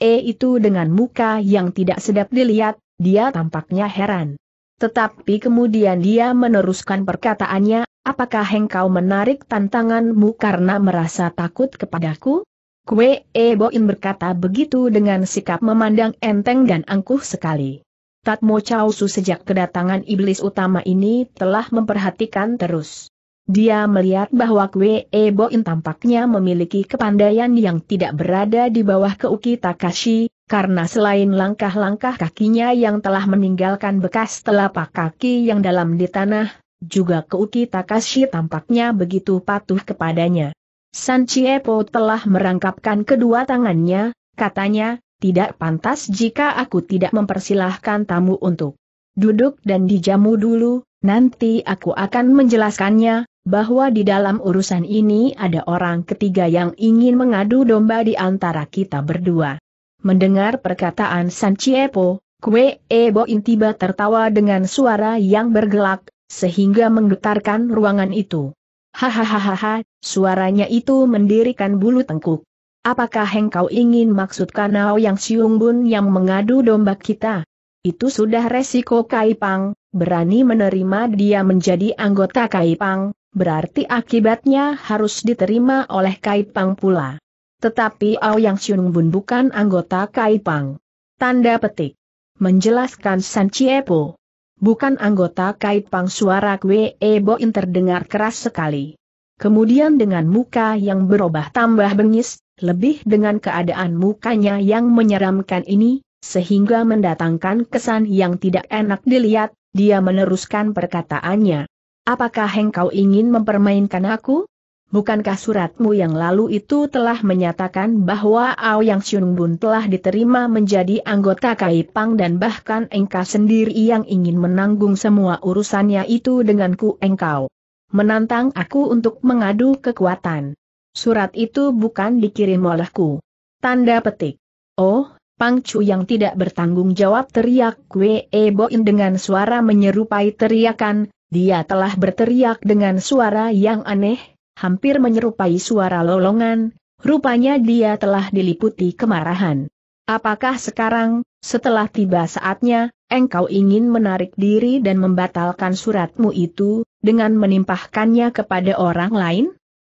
A: E itu dengan muka yang tidak sedap dilihat, dia tampaknya heran. Tetapi kemudian dia meneruskan perkataannya, apakah engkau menarik tantanganmu karena merasa takut kepadaku? Kue e Boin berkata begitu dengan sikap memandang enteng dan angkuh sekali. Tatmo Chausu sejak kedatangan iblis utama ini telah memperhatikan terus. Dia melihat bahwa Kwe Boin tampaknya memiliki kepandaian yang tidak berada di bawah Keuki Takashi, karena selain langkah-langkah kakinya yang telah meninggalkan bekas telapak kaki yang dalam di tanah, juga Keuki Takashi tampaknya begitu patuh kepadanya. San Chiepo telah merangkapkan kedua tangannya, katanya, tidak pantas jika aku tidak mempersilahkan tamu untuk duduk dan dijamu dulu, nanti aku akan menjelaskannya, bahwa di dalam urusan ini ada orang ketiga yang ingin mengadu domba di antara kita berdua. Mendengar perkataan San Chiepo, Kue Ebo Intiba tertawa dengan suara yang bergelak, sehingga menggetarkan ruangan itu. Hahaha, suaranya itu mendirikan bulu tengkuk. Apakah engkau ingin maksud Nao yang Siung Bun yang mengadu domba kita? Itu sudah resiko Kaipang, berani menerima dia menjadi anggota Kaipang, berarti akibatnya harus diterima oleh Kaipang pula. Tetapi Yang Xiong Bun bukan anggota Kaipang. Tanda petik. Menjelaskan San Chiepo. Bukan anggota Kaipang suara Kwe Ebo yang terdengar keras sekali. Kemudian dengan muka yang berubah tambah bengis, lebih dengan keadaan mukanya yang menyeramkan ini, sehingga mendatangkan kesan yang tidak enak dilihat, dia meneruskan perkataannya apakah engkau ingin mempermainkan aku? Bukankah suratmu yang lalu itu telah menyatakan bahwa yang Xiong Bun telah diterima menjadi anggota Kaipang dan bahkan engkau sendiri yang ingin menanggung semua urusannya itu denganku engkau menantang aku untuk mengadu kekuatan. Surat itu bukan dikirim olehku. Tanda petik. Oh, Pang Chu yang tidak bertanggung jawab teriak Kue Eboin dengan suara menyerupai teriakan, dia telah berteriak dengan suara yang aneh, hampir menyerupai suara lolongan, rupanya dia telah diliputi kemarahan. Apakah sekarang, setelah tiba saatnya, engkau ingin menarik diri dan membatalkan suratmu itu, dengan menimpahkannya kepada orang lain?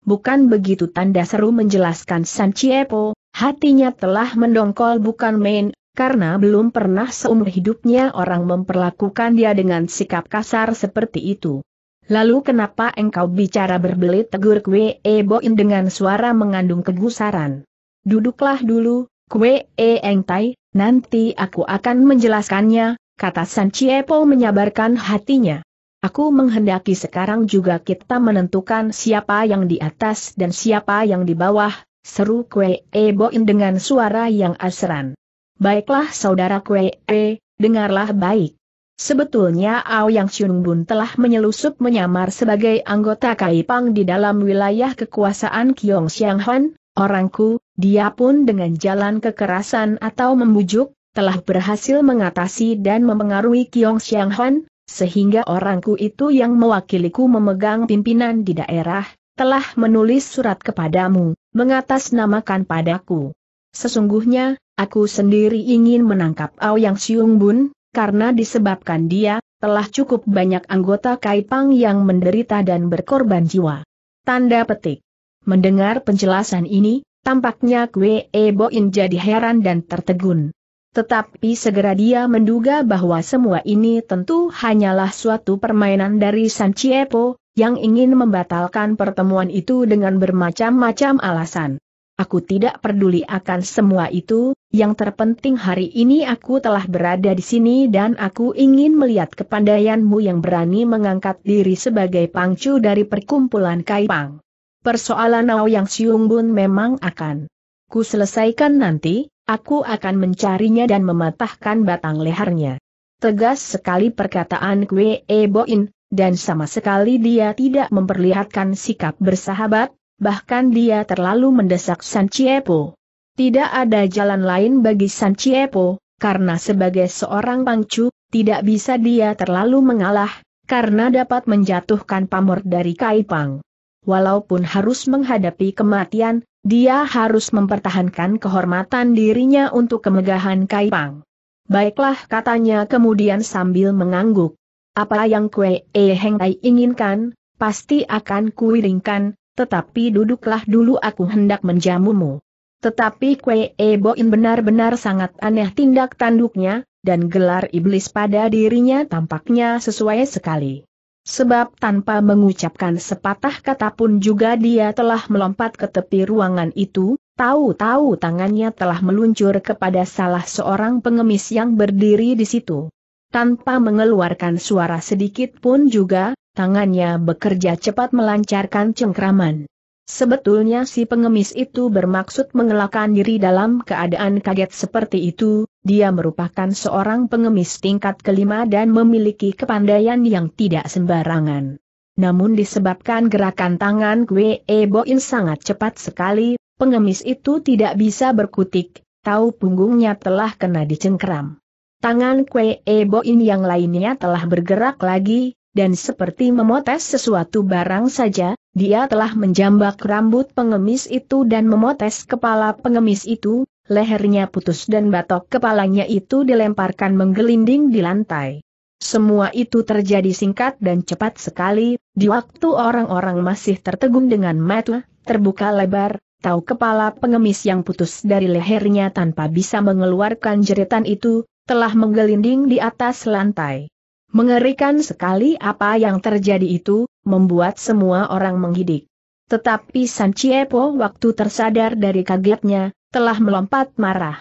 A: Bukan begitu tanda seru menjelaskan San Chiepo, hatinya telah mendongkol bukan main, karena belum pernah seumur hidupnya orang memperlakukan dia dengan sikap kasar seperti itu. Lalu kenapa engkau bicara berbelit tegur Kwe e Boin dengan suara mengandung kegusaran? Duduklah dulu, Kwe e Eng Tai, nanti aku akan menjelaskannya, kata San Chiepo menyabarkan hatinya. Aku menghendaki sekarang juga kita menentukan siapa yang di atas dan siapa yang di bawah, seru Kwe e Boin dengan suara yang asran. Baiklah saudara Kue, -e, dengarlah baik. Sebetulnya Ao Yang Chunbun telah menyelusup menyamar sebagai anggota Kaipang di dalam wilayah kekuasaan Kyong Xianghuan, orangku, dia pun dengan jalan kekerasan atau membujuk, telah berhasil mengatasi dan mempengaruhi Kyong Xianghuan, sehingga orangku itu yang mewakiliku memegang pimpinan di daerah, telah menulis surat kepadamu, mengatasnamakan padaku. Sesungguhnya, Aku sendiri ingin menangkap Yang Siung Bun, karena disebabkan dia, telah cukup banyak anggota Kaipang yang menderita dan berkorban jiwa. Tanda petik. Mendengar penjelasan ini, tampaknya Kwe e Boin jadi heran dan tertegun. Tetapi segera dia menduga bahwa semua ini tentu hanyalah suatu permainan dari San Chiepo, yang ingin membatalkan pertemuan itu dengan bermacam-macam alasan. Aku tidak peduli akan semua itu, yang terpenting hari ini aku telah berada di sini dan aku ingin melihat kepandaianmu yang berani mengangkat diri sebagai pangcu dari perkumpulan Kaipang. Persoalan Nao Yang Siung Bun memang akan ku selesaikan nanti, aku akan mencarinya dan mematahkan batang lehernya. Tegas sekali perkataan Kwe eboin, dan sama sekali dia tidak memperlihatkan sikap bersahabat, bahkan dia terlalu mendesak San Chiepo. Tidak ada jalan lain bagi San Chiepo, karena sebagai seorang pangcu, tidak bisa dia terlalu mengalah, karena dapat menjatuhkan pamor dari Kaipang. Walaupun harus menghadapi kematian, dia harus mempertahankan kehormatan dirinya untuk kemegahan Kaipang. Baiklah katanya kemudian sambil mengangguk. Apa yang Kue E Heng Tai inginkan, pasti akan kuiringkan, tetapi duduklah dulu aku hendak menjamumu. Tetapi Kue Eboin benar-benar sangat aneh tindak tanduknya, dan gelar iblis pada dirinya tampaknya sesuai sekali. Sebab tanpa mengucapkan sepatah kata pun juga dia telah melompat ke tepi ruangan itu, tahu-tahu tangannya telah meluncur kepada salah seorang pengemis yang berdiri di situ. Tanpa mengeluarkan suara sedikit pun juga, tangannya bekerja cepat melancarkan cengkraman. Sebetulnya si pengemis itu bermaksud mengelakkan diri dalam keadaan kaget seperti itu, dia merupakan seorang pengemis tingkat kelima dan memiliki kepandaian yang tidak sembarangan. Namun disebabkan gerakan tangan Kwe e Boin sangat cepat sekali, pengemis itu tidak bisa berkutik, tahu punggungnya telah kena dicengkram. Tangan Kwe e Boin yang lainnya telah bergerak lagi, dan seperti memotes sesuatu barang saja, dia telah menjambak rambut pengemis itu dan memotes kepala pengemis itu, lehernya putus dan batok kepalanya itu dilemparkan menggelinding di lantai. Semua itu terjadi singkat dan cepat sekali, di waktu orang-orang masih tertegun dengan mata, terbuka lebar, tahu kepala pengemis yang putus dari lehernya tanpa bisa mengeluarkan jeritan itu, telah menggelinding di atas lantai. Mengerikan sekali apa yang terjadi itu, membuat semua orang menghidik. Tetapi San Chiepo waktu tersadar dari kagetnya, telah melompat marah.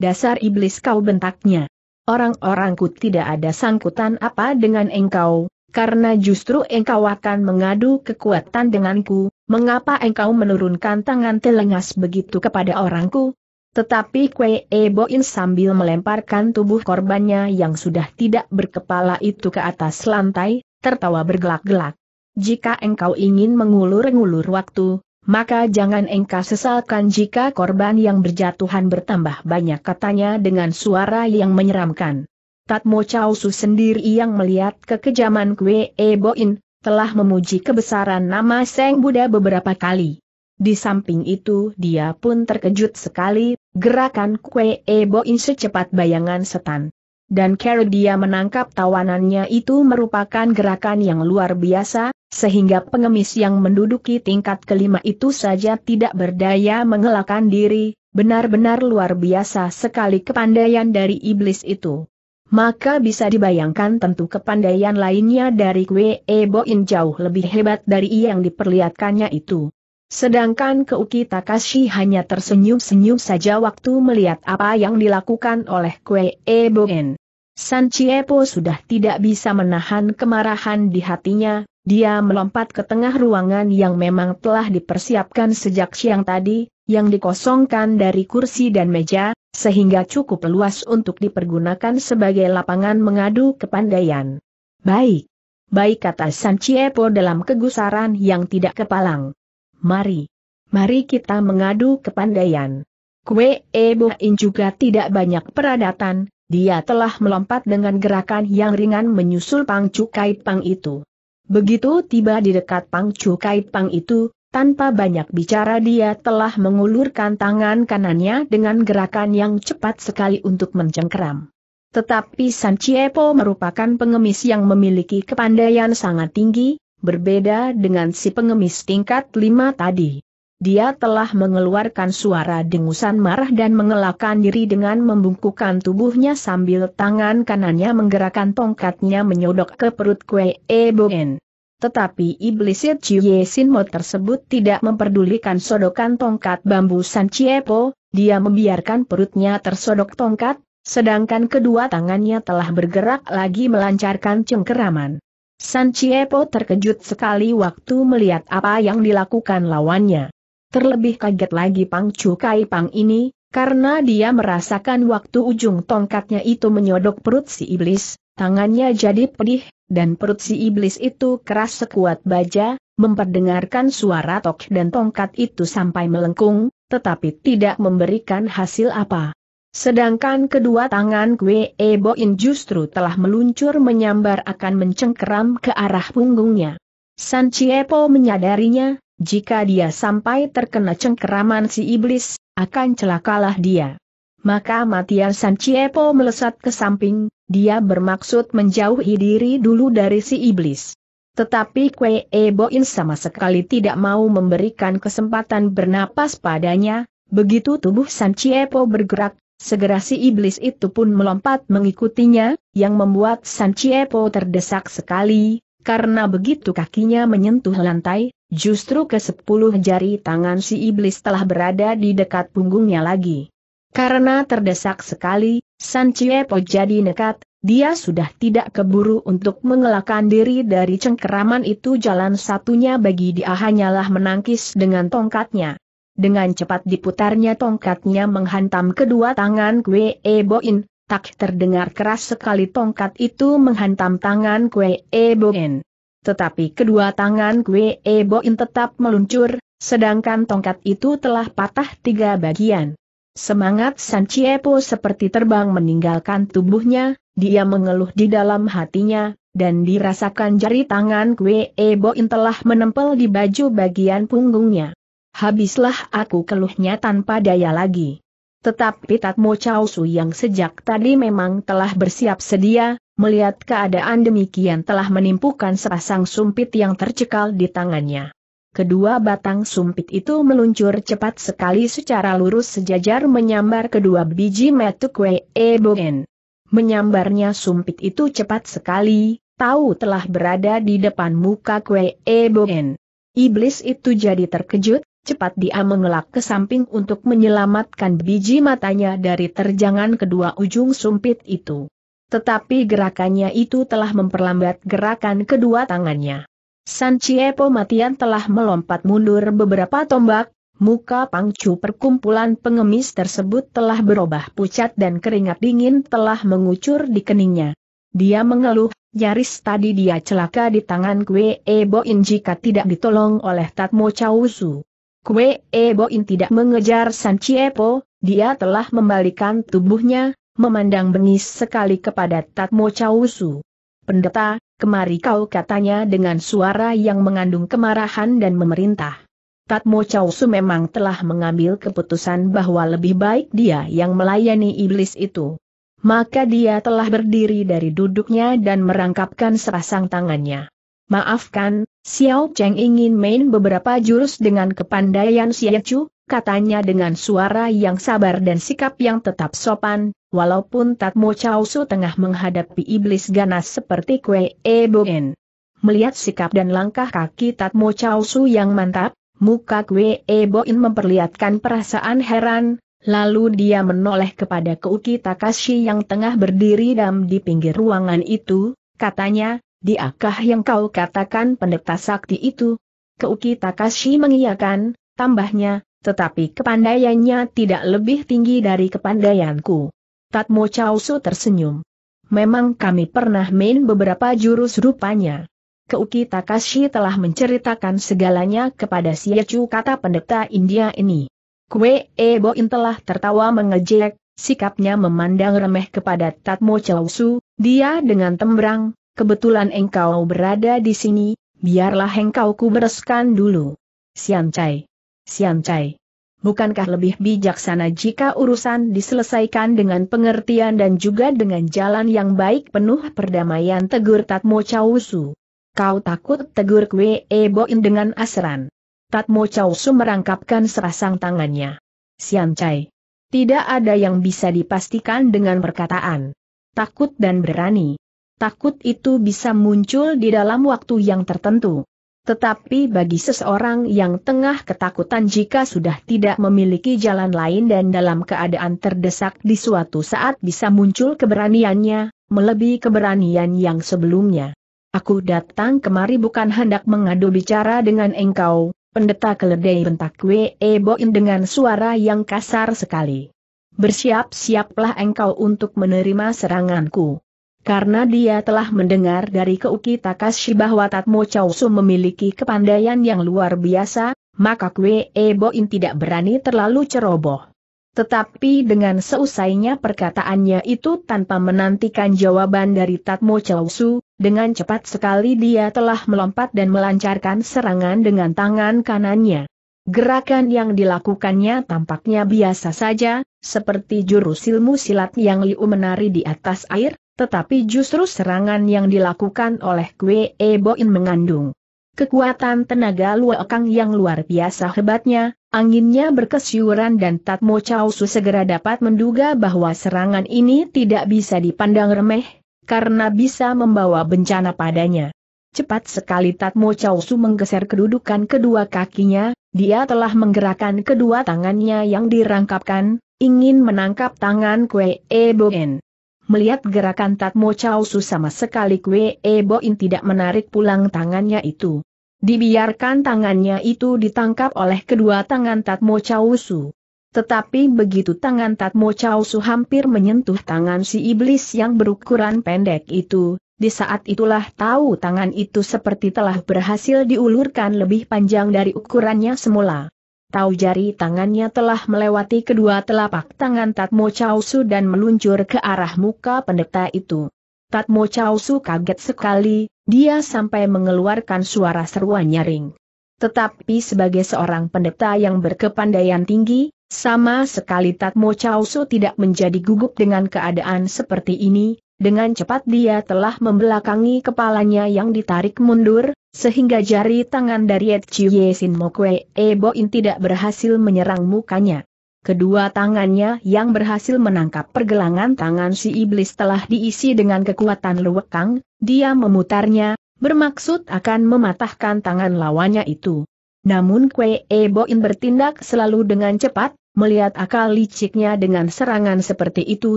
A: Dasar iblis kau bentaknya. Orang-orangku tidak ada sangkutan apa dengan engkau, karena justru engkau akan mengadu kekuatan denganku, mengapa engkau menurunkan tangan telengas begitu kepada orangku? Tetapi Kwe Eboin sambil melemparkan tubuh korbannya yang sudah tidak berkepala itu ke atas lantai, tertawa bergelak-gelak. Jika engkau ingin mengulur-ngulur waktu, maka jangan engkau sesalkan jika korban yang berjatuhan bertambah banyak katanya dengan suara yang menyeramkan. Tatmo Chausu sendiri yang melihat kekejaman Kwe Eboin, telah memuji kebesaran nama Seng Buddha beberapa kali. Di samping itu dia pun terkejut sekali, gerakan Kwe Eboin secepat bayangan setan dan dia menangkap tawanannya itu merupakan gerakan yang luar biasa, sehingga pengemis yang menduduki tingkat kelima itu saja tidak berdaya mengelakkan diri, benar-benar luar biasa sekali kepandaian dari iblis itu. Maka bisa dibayangkan tentu kepandaian lainnya dari Kwe Boin jauh lebih hebat dari yang diperlihatkannya itu. Sedangkan Keuki Takashi hanya tersenyum-senyum saja waktu melihat apa yang dilakukan oleh Kwe Boen. San Chiepo sudah tidak bisa menahan kemarahan di hatinya, dia melompat ke tengah ruangan yang memang telah dipersiapkan sejak siang tadi, yang dikosongkan dari kursi dan meja, sehingga cukup luas untuk dipergunakan sebagai lapangan mengadu kepandaian. Baik. Baik kata San Chiepo dalam kegusaran yang tidak kepalang. Mari. Mari kita mengadu kepandaian. Kue Ebo In juga tidak banyak peradatan, dia telah melompat dengan gerakan yang ringan menyusul Pang Cukai Pang itu. Begitu tiba di dekat Pang Cukai Pang itu, tanpa banyak bicara dia telah mengulurkan tangan kanannya dengan gerakan yang cepat sekali untuk mencengkeram. Tetapi San Chiepo merupakan pengemis yang memiliki kepandaian sangat tinggi, berbeda dengan si pengemis tingkat lima tadi. Dia telah mengeluarkan suara dengusan marah dan mengelakkan diri dengan membungkukkan tubuhnya sambil tangan kanannya menggerakkan tongkatnya menyodok ke perut kue Boen. Tetapi iblis Chie Sinmo tersebut tidak memperdulikan sodokan tongkat bambu San Chiepo, dia membiarkan perutnya tersodok tongkat, sedangkan kedua tangannya telah bergerak lagi melancarkan cengkeraman. San Chiepo terkejut sekali waktu melihat apa yang dilakukan lawannya. Terlebih kaget lagi Pang Chu Kai Pang ini, karena dia merasakan waktu ujung tongkatnya itu menyodok perut si iblis, tangannya jadi pedih, dan perut si iblis itu keras sekuat baja, memperdengarkan suara tok dan tongkat itu sampai melengkung, tetapi tidak memberikan hasil apa. Sedangkan kedua tangan Kwe Eboin justru telah meluncur menyambar akan mencengkeram ke arah punggungnya. San Chiepo menyadarinya, jika dia sampai terkena cengkeraman si iblis, akan celakalah dia. Maka Matian Sanciepo melesat ke samping, dia bermaksud menjauhi diri dulu dari si iblis. Tetapi Kwee Eboin sama sekali tidak mau memberikan kesempatan bernapas padanya, begitu tubuh Sanciepo bergerak, segera si iblis itu pun melompat mengikutinya, yang membuat Sanciepo terdesak sekali, karena begitu kakinya menyentuh lantai, Justru ke sepuluh jari tangan si iblis telah berada di dekat punggungnya lagi. Karena terdesak sekali, San Chiepo jadi nekat, dia sudah tidak keburu untuk mengelakkan diri dari cengkeraman itu jalan satunya bagi dia hanyalah menangkis dengan tongkatnya. Dengan cepat diputarnya tongkatnya menghantam kedua tangan Kue Eboin, tak terdengar keras sekali tongkat itu menghantam tangan Kue Eboin tetapi kedua tangan Gue Eboin tetap meluncur, sedangkan tongkat itu telah patah tiga bagian. Semangat San Chiepo seperti terbang meninggalkan tubuhnya, dia mengeluh di dalam hatinya, dan dirasakan jari tangan Gue Eboin telah menempel di baju bagian punggungnya. Habislah aku keluhnya tanpa daya lagi. Tetapi Tatmo Chao Su yang sejak tadi memang telah bersiap sedia, Melihat keadaan demikian telah menimpukan sepasang sumpit yang tercekal di tangannya. Kedua batang sumpit itu meluncur cepat sekali secara lurus sejajar menyambar kedua biji metuk kue ebogen. Menyambarnya sumpit itu cepat sekali, tahu telah berada di depan muka kue ebogen. Iblis itu jadi terkejut, cepat dia mengelak ke samping untuk menyelamatkan biji matanya dari terjangan kedua ujung sumpit itu. Tetapi gerakannya itu telah memperlambat gerakan kedua tangannya. San Chiepo Matian telah melompat mundur beberapa tombak, muka pangcu perkumpulan pengemis tersebut telah berubah pucat dan keringat dingin telah mengucur di keningnya. Dia mengeluh, nyaris tadi dia celaka di tangan Kue Eboin jika tidak ditolong oleh Tatmo Chausu. Kue Eboin tidak mengejar San Chiepo, dia telah membalikan tubuhnya, memandang bengis sekali kepada Tatmo Chausu. Pendeta, kemari kau katanya dengan suara yang mengandung kemarahan dan memerintah. Tatmo Chausu memang telah mengambil keputusan bahwa lebih baik dia yang melayani iblis itu. Maka dia telah berdiri dari duduknya dan merangkapkan serasang tangannya. Maafkan, Xiao Cheng ingin main beberapa jurus dengan kepandaian Xie Chu, katanya dengan suara yang sabar dan sikap yang tetap sopan, walaupun Tatmo Su tengah menghadapi iblis ganas seperti Kue e Boen. Melihat sikap dan langkah kaki Tatmo Chausu yang mantap, muka Kue e Boen memperlihatkan perasaan heran, lalu dia menoleh kepada Keuki Takashi yang tengah berdiri dam di pinggir ruangan itu, katanya, diakah yang kau katakan pendeta sakti itu? Keuki Takashi mengiyakan, tambahnya, tetapi kepandaiannya tidak lebih tinggi dari kepandaianku. Tatmo Chausu tersenyum. Memang kami pernah main beberapa jurus rupanya. Keuki Takashi telah menceritakan segalanya kepada Yechu kata pendeta India ini. Kue Eboin telah tertawa mengejek, sikapnya memandang remeh kepada Tatmo Chausu, dia dengan tembrang, kebetulan engkau berada di sini, biarlah engkau kubereskan dulu. Siancai. Sian Chai. Bukankah lebih bijaksana jika urusan diselesaikan dengan pengertian dan juga dengan jalan yang baik penuh perdamaian tegur Tatmo Chausu? Kau takut tegur Kwe Eboin dengan asran. Tatmo Chausu merangkapkan serasang tangannya. Sian Chai. Tidak ada yang bisa dipastikan dengan perkataan. Takut dan berani. Takut itu bisa muncul di dalam waktu yang tertentu. Tetapi bagi seseorang yang tengah ketakutan jika sudah tidak memiliki jalan lain dan dalam keadaan terdesak di suatu saat bisa muncul keberaniannya, melebihi keberanian yang sebelumnya. Aku datang kemari bukan hendak mengadu bicara dengan engkau, pendeta keledai bentak Wee Boin dengan suara yang kasar sekali. Bersiap-siaplah engkau untuk menerima seranganku. Karena dia telah mendengar dari Keuki Takashi bahwa Tatmo Chausu memiliki kepandaian yang luar biasa, maka Kwe Eboin tidak berani terlalu ceroboh. Tetapi dengan seusainya perkataannya itu tanpa menantikan jawaban dari Tatmo Chausu, dengan cepat sekali dia telah melompat dan melancarkan serangan dengan tangan kanannya. Gerakan yang dilakukannya tampaknya biasa saja, seperti jurus ilmu silat yang Liu menari di atas air, tetapi justru serangan yang dilakukan oleh Kue e Boin mengandung kekuatan tenaga luakang yang luar biasa hebatnya, anginnya berkesiuran dan Tatmo Chao segera dapat menduga bahwa serangan ini tidak bisa dipandang remeh, karena bisa membawa bencana padanya. Cepat sekali Tatmo Chao menggeser kedudukan kedua kakinya, dia telah menggerakkan kedua tangannya yang dirangkapkan, ingin menangkap tangan Kue e Boen melihat gerakan Tatmo Chausu sama sekali Kwe e Boin tidak menarik pulang tangannya itu. Dibiarkan tangannya itu ditangkap oleh kedua tangan Tatmo Chausu. Tetapi begitu tangan Tatmo Chausu hampir menyentuh tangan si iblis yang berukuran pendek itu, di saat itulah tahu tangan itu seperti telah berhasil diulurkan lebih panjang dari ukurannya semula. Tahu jari tangannya telah melewati kedua telapak tangan Tatmo Chausu dan meluncur ke arah muka pendeta itu. Tatmo Chausu kaget sekali, dia sampai mengeluarkan suara seruan nyaring. Tetapi sebagai seorang pendeta yang berkepandaian tinggi, sama sekali Tatmo Chausu tidak menjadi gugup dengan keadaan seperti ini, dengan cepat dia telah membelakangi kepalanya yang ditarik mundur, sehingga jari tangan dari Ye Sin Mokwe Eboin tidak berhasil menyerang mukanya. Kedua tangannya yang berhasil menangkap pergelangan tangan si iblis telah diisi dengan kekuatan luwekang, dia memutarnya, bermaksud akan mematahkan tangan lawannya itu. Namun Kwe Eboin bertindak selalu dengan cepat, Melihat akal liciknya dengan serangan seperti itu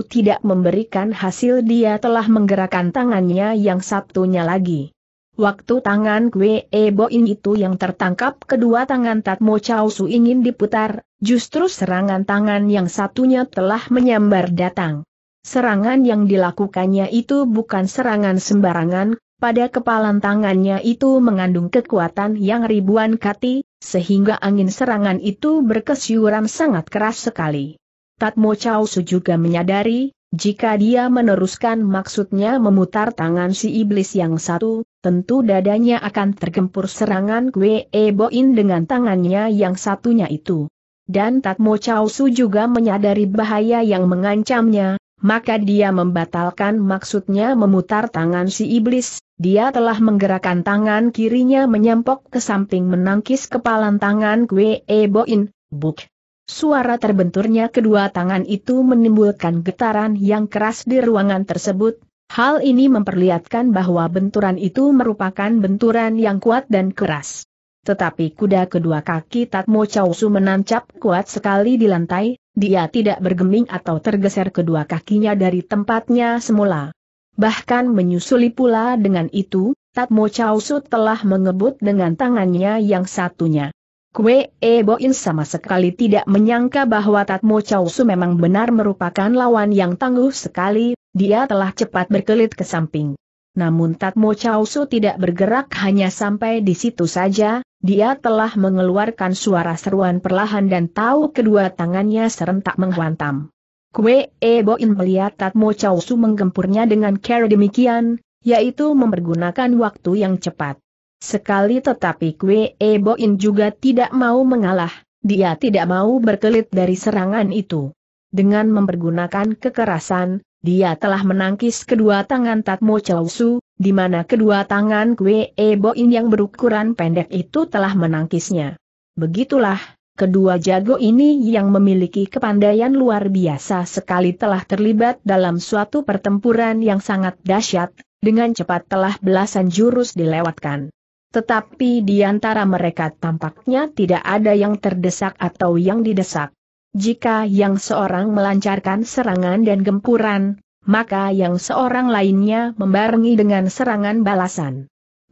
A: tidak memberikan hasil dia telah menggerakkan tangannya yang satunya lagi. Waktu tangan Kwe Boin itu yang tertangkap kedua tangan Tatmo Chow Su ingin diputar, justru serangan tangan yang satunya telah menyambar datang. Serangan yang dilakukannya itu bukan serangan sembarangan, pada kepalan tangannya itu mengandung kekuatan yang ribuan kati, sehingga angin serangan itu berkesyuran sangat keras sekali. Tatmo Chow Su juga menyadari, jika dia meneruskan maksudnya memutar tangan si iblis yang satu, tentu dadanya akan tergempur serangan Kwe e Boin dengan tangannya yang satunya itu. Dan Tatmo Chow Su juga menyadari bahaya yang mengancamnya, maka dia membatalkan maksudnya memutar tangan si iblis, dia telah menggerakkan tangan kirinya menyempok ke samping menangkis kepalan tangan Kwe e Boin, buk. Suara terbenturnya kedua tangan itu menimbulkan getaran yang keras di ruangan tersebut, hal ini memperlihatkan bahwa benturan itu merupakan benturan yang kuat dan keras. Tetapi kuda kedua kaki Tatmo Chausu menancap kuat sekali di lantai, dia tidak bergeming atau tergeser kedua kakinya dari tempatnya semula. Bahkan menyusuli pula dengan itu, Tatmo Chausu telah mengebut dengan tangannya yang satunya. Kue Eboin sama sekali tidak menyangka bahwa Tatmo Chausu memang benar merupakan lawan yang tangguh sekali, dia telah cepat berkelit ke samping. Namun Tatmo Chausu tidak bergerak hanya sampai di situ saja, dia telah mengeluarkan suara seruan perlahan dan tahu kedua tangannya serentak menghantam. Kue Eboin melihat Tatmo Chausu menggempurnya dengan cara demikian, yaitu mempergunakan waktu yang cepat. Sekali tetapi Kwe Eboin juga tidak mau mengalah, dia tidak mau berkelit dari serangan itu. Dengan mempergunakan kekerasan, dia telah menangkis kedua tangan Tatmo Chausu, di mana kedua tangan Kwe Eboin yang berukuran pendek itu telah menangkisnya. Begitulah, kedua jago ini yang memiliki kepandaian luar biasa sekali telah terlibat dalam suatu pertempuran yang sangat dahsyat, dengan cepat telah belasan jurus dilewatkan. Tetapi di antara mereka tampaknya tidak ada yang terdesak atau yang didesak. Jika yang seorang melancarkan serangan dan gempuran, maka yang seorang lainnya membarengi dengan serangan balasan.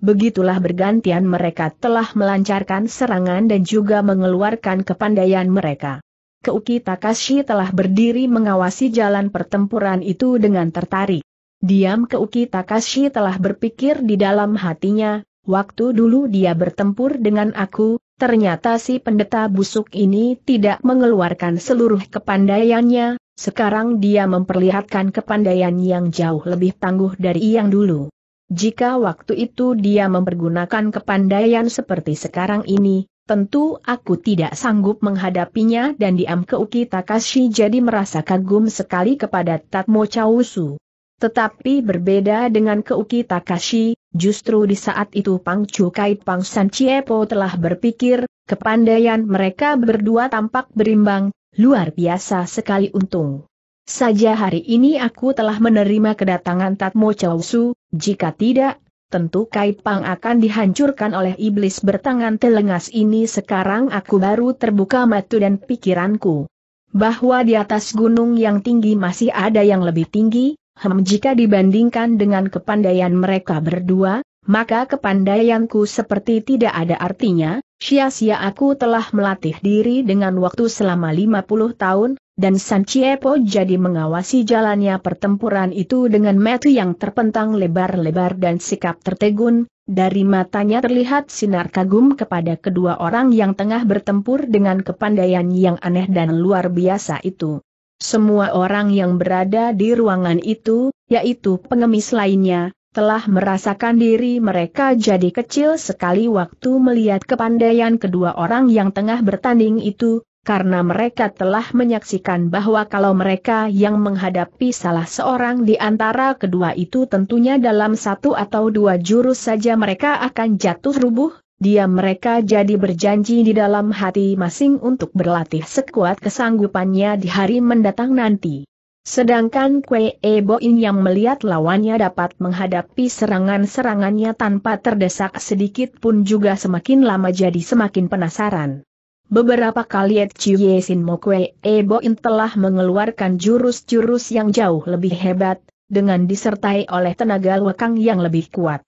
A: Begitulah bergantian mereka telah melancarkan serangan dan juga mengeluarkan kepandaian mereka. Keuki Takashi telah berdiri mengawasi jalan pertempuran itu dengan tertarik. Diam Keuki Takashi telah berpikir di dalam hatinya, Waktu dulu dia bertempur dengan aku, ternyata si pendeta busuk ini tidak mengeluarkan seluruh kepandaiannya, sekarang dia memperlihatkan kepandaian yang jauh lebih tangguh dari yang dulu. Jika waktu itu dia mempergunakan kepandaian seperti sekarang ini, Tentu aku tidak sanggup menghadapinya dan diam Keuki Takashi jadi merasa kagum sekali kepada Tatmo Chausu. Tetapi berbeda dengan Keuki Takashi, justru di saat itu Pang Cukai Pang San Chiepo telah berpikir, kepandaian mereka berdua tampak berimbang, luar biasa sekali untung. Saja hari ini aku telah menerima kedatangan Tatmo Chausu, jika tidak, tentu Kaipang akan dihancurkan oleh iblis bertangan telengas ini sekarang aku baru terbuka mata dan pikiranku. Bahwa di atas gunung yang tinggi masih ada yang lebih tinggi, Hem jika dibandingkan dengan kepandaian mereka berdua, maka kepandaianku seperti tidak ada artinya, sia-sia aku telah melatih diri dengan waktu selama 50 tahun, dan San jadi mengawasi jalannya pertempuran itu dengan mata yang terpentang lebar-lebar dan sikap tertegun, dari matanya terlihat sinar kagum kepada kedua orang yang tengah bertempur dengan kepandaian yang aneh dan luar biasa itu. Semua orang yang berada di ruangan itu, yaitu pengemis lainnya, telah merasakan diri mereka jadi kecil sekali waktu melihat kepandaian kedua orang yang tengah bertanding itu, karena mereka telah menyaksikan bahwa kalau mereka yang menghadapi salah seorang di antara kedua itu tentunya dalam satu atau dua jurus saja mereka akan jatuh rubuh, dia mereka jadi berjanji di dalam hati masing untuk berlatih sekuat kesanggupannya di hari mendatang nanti. Sedangkan Kue Eboin yang melihat lawannya dapat menghadapi serangan-serangannya tanpa terdesak sedikit pun juga semakin lama jadi semakin penasaran. Beberapa kali Chiye Sin Mo Kwe Boin telah mengeluarkan jurus-jurus yang jauh lebih hebat, dengan disertai oleh tenaga lekang yang lebih kuat.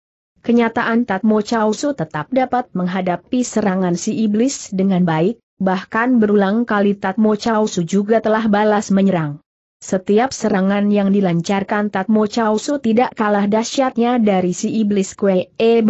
A: Kenyataan Tatmo Chausu tetap dapat menghadapi serangan si iblis dengan baik, bahkan berulang kali Tatmo Chausu juga telah balas menyerang. Setiap serangan yang dilancarkan Tatmo Chausu tidak kalah dahsyatnya dari si iblis kue E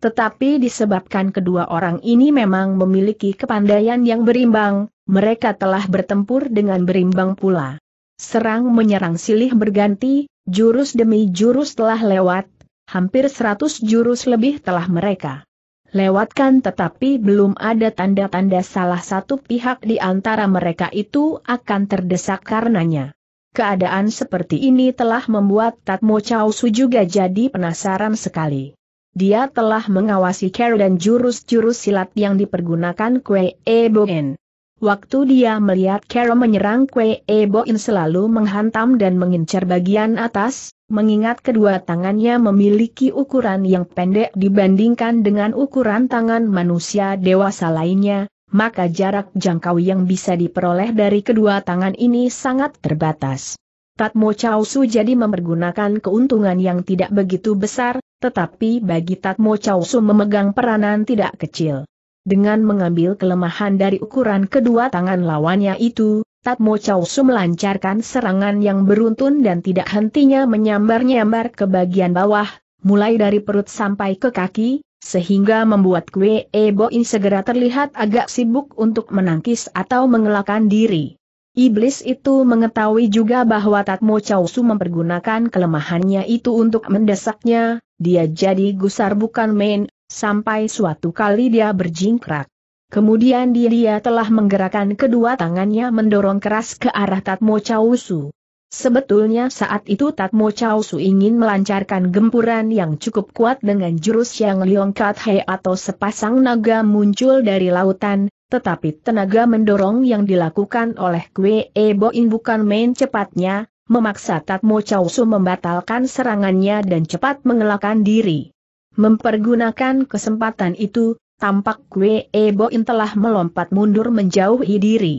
A: Tetapi disebabkan kedua orang ini memang memiliki kepandaian yang berimbang, mereka telah bertempur dengan berimbang pula. Serang menyerang silih berganti, jurus demi jurus telah lewat, hampir seratus jurus lebih telah mereka lewatkan tetapi belum ada tanda-tanda salah satu pihak di antara mereka itu akan terdesak karenanya. Keadaan seperti ini telah membuat Tatmo Chow Su juga jadi penasaran sekali. Dia telah mengawasi care dan jurus-jurus silat yang dipergunakan Kwe Eboen. Waktu dia melihat Carol menyerang Kwe Eboin selalu menghantam dan mengincar bagian atas, mengingat kedua tangannya memiliki ukuran yang pendek dibandingkan dengan ukuran tangan manusia dewasa lainnya, maka jarak jangkau yang bisa diperoleh dari kedua tangan ini sangat terbatas. Tatmo Chausu jadi mempergunakan keuntungan yang tidak begitu besar, tetapi bagi Tatmo Chausu memegang peranan tidak kecil. Dengan mengambil kelemahan dari ukuran kedua tangan lawannya itu, Tatmo Chausu melancarkan serangan yang beruntun dan tidak hentinya menyambar-nyambar ke bagian bawah, mulai dari perut sampai ke kaki, sehingga membuat Kwe Eboin segera terlihat agak sibuk untuk menangkis atau mengelakkan diri. Iblis itu mengetahui juga bahwa Tatmo Chausu mempergunakan kelemahannya itu untuk mendesaknya, dia jadi gusar bukan main, sampai suatu kali dia berjingkrak. Kemudian dia telah menggerakkan kedua tangannya mendorong keras ke arah Tatmo Chausu. Sebetulnya saat itu Tatmo Chausu ingin melancarkan gempuran yang cukup kuat dengan jurus yang Liongkat hei atau sepasang naga muncul dari lautan, tetapi tenaga mendorong yang dilakukan oleh Kwe Eboin bukan main cepatnya, memaksa Tatmo Chausu membatalkan serangannya dan cepat mengelakkan diri. Mempergunakan kesempatan itu, tampak Kue Boin telah melompat mundur menjauhi diri.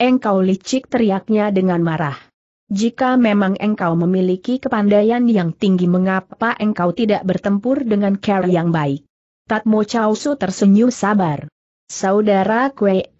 A: Engkau licik teriaknya dengan marah. Jika memang engkau memiliki kepandaian yang tinggi mengapa engkau tidak bertempur dengan care yang baik? Tatmo Chausu tersenyum sabar. Saudara Kue,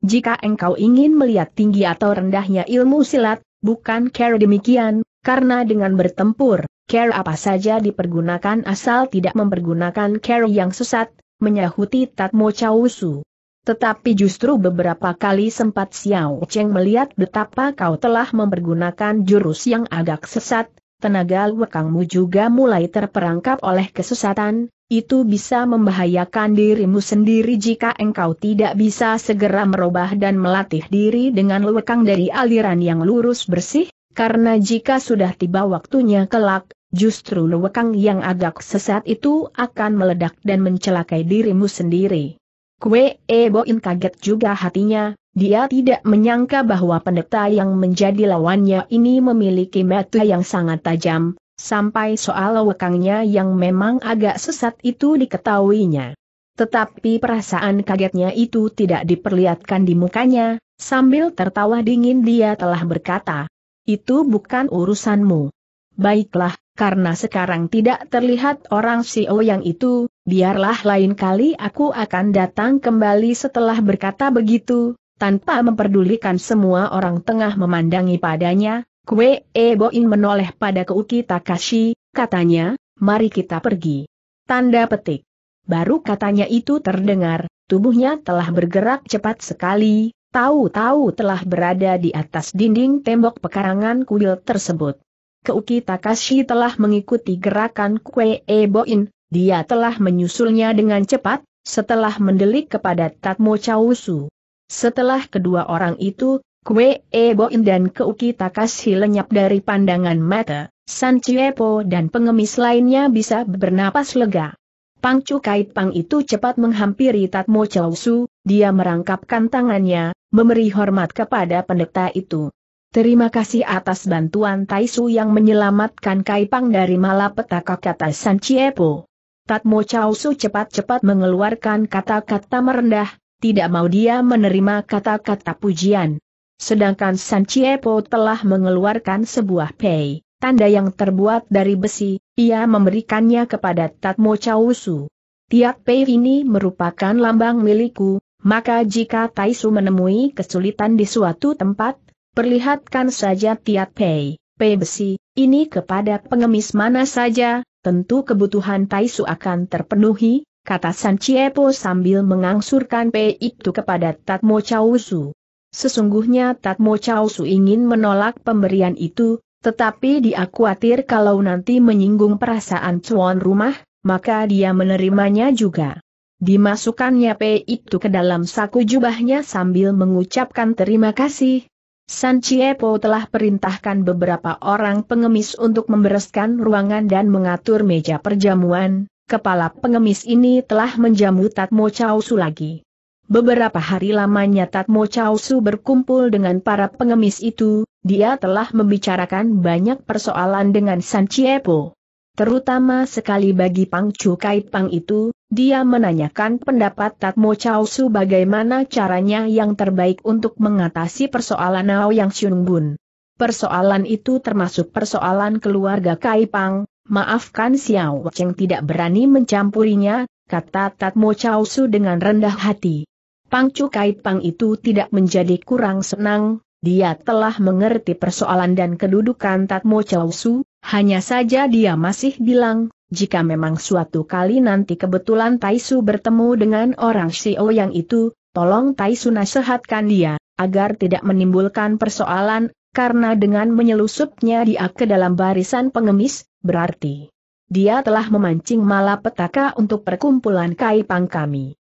A: jika engkau ingin melihat tinggi atau rendahnya ilmu silat, bukan care demikian, karena dengan bertempur, care apa saja dipergunakan asal tidak mempergunakan care yang sesat, menyahuti Tatmo Chausu. Tetapi justru beberapa kali sempat Xiao Cheng melihat betapa kau telah mempergunakan jurus yang agak sesat, tenaga lekangmu juga mulai terperangkap oleh kesesatan, itu bisa membahayakan dirimu sendiri jika engkau tidak bisa segera merubah dan melatih diri dengan lekang dari aliran yang lurus bersih, karena jika sudah tiba waktunya kelak, justru lewekang yang agak sesat itu akan meledak dan mencelakai dirimu sendiri. Kue Eboin kaget juga hatinya, dia tidak menyangka bahwa pendeta yang menjadi lawannya ini memiliki mata yang sangat tajam, sampai soal lewekangnya yang memang agak sesat itu diketahuinya. Tetapi perasaan kagetnya itu tidak diperlihatkan di mukanya, sambil tertawa dingin dia telah berkata, itu bukan urusanmu. Baiklah, karena sekarang tidak terlihat orang CEO yang itu, biarlah lain kali aku akan datang kembali setelah berkata begitu, tanpa memperdulikan semua orang tengah memandangi padanya, Kue Eboin menoleh pada Keuki Takashi, katanya, mari kita pergi. Tanda petik. Baru katanya itu terdengar, tubuhnya telah bergerak cepat sekali, tahu-tahu telah berada di atas dinding tembok pekarangan kuil tersebut. Keuki Takashi telah mengikuti gerakan Kue e Boin, dia telah menyusulnya dengan cepat, setelah mendelik kepada Tatmo Chausu. Setelah kedua orang itu, Kue e Boin dan Keuki Takashi lenyap dari pandangan mata, San Chiepo dan pengemis lainnya bisa bernapas lega. Pang Cukait Pang itu cepat menghampiri Tatmo Chausu, dia merangkapkan tangannya, memberi hormat kepada pendeta itu. Terima kasih atas bantuan Taisu yang menyelamatkan Kaipang dari malapetaka kata San Chiepo. Tatmo Chausu cepat-cepat mengeluarkan kata-kata merendah, tidak mau dia menerima kata-kata pujian. Sedangkan San Chiepo telah mengeluarkan sebuah pei, tanda yang terbuat dari besi, ia memberikannya kepada Tatmo Chausu. Tiap pei ini merupakan lambang milikku, maka jika Taisu menemui kesulitan di suatu tempat, Perlihatkan saja Tiat Pei, Pei Besi, ini kepada pengemis mana saja, tentu kebutuhan Taisu akan terpenuhi, kata San Chiepo sambil mengangsurkan Pei itu kepada Tatmo Chausu. Sesungguhnya Tatmo Chausu ingin menolak pemberian itu, tetapi dia khawatir kalau nanti menyinggung perasaan cuan rumah, maka dia menerimanya juga. Dimasukkannya pei itu ke dalam saku jubahnya sambil mengucapkan terima kasih, San Chiepo telah perintahkan beberapa orang pengemis untuk membereskan ruangan dan mengatur meja perjamuan, kepala pengemis ini telah menjamu Tatmo Chausu lagi. Beberapa hari lamanya Tatmo Chausu berkumpul dengan para pengemis itu, dia telah membicarakan banyak persoalan dengan San Chiepo. Terutama sekali bagi Pang Chu Pang itu, dia menanyakan pendapat Tatmo Chao Su bagaimana caranya yang terbaik untuk mengatasi persoalan Ao Yang Xiong Bun. Persoalan itu termasuk persoalan keluarga Kai Pang, maafkan Xiao Cheng tidak berani mencampurinya, kata Tatmo Chao Su dengan rendah hati. Pang Chu Pang itu tidak menjadi kurang senang, dia telah mengerti persoalan dan kedudukan Tatmo Chao Su, hanya saja dia masih bilang, jika memang suatu kali nanti kebetulan Taisu bertemu dengan orang Xiao e yang itu, tolong Taisu nasihatkan dia, agar tidak menimbulkan persoalan, karena dengan menyelusupnya dia ke dalam barisan pengemis, berarti dia telah memancing malapetaka untuk perkumpulan Kaipang kami.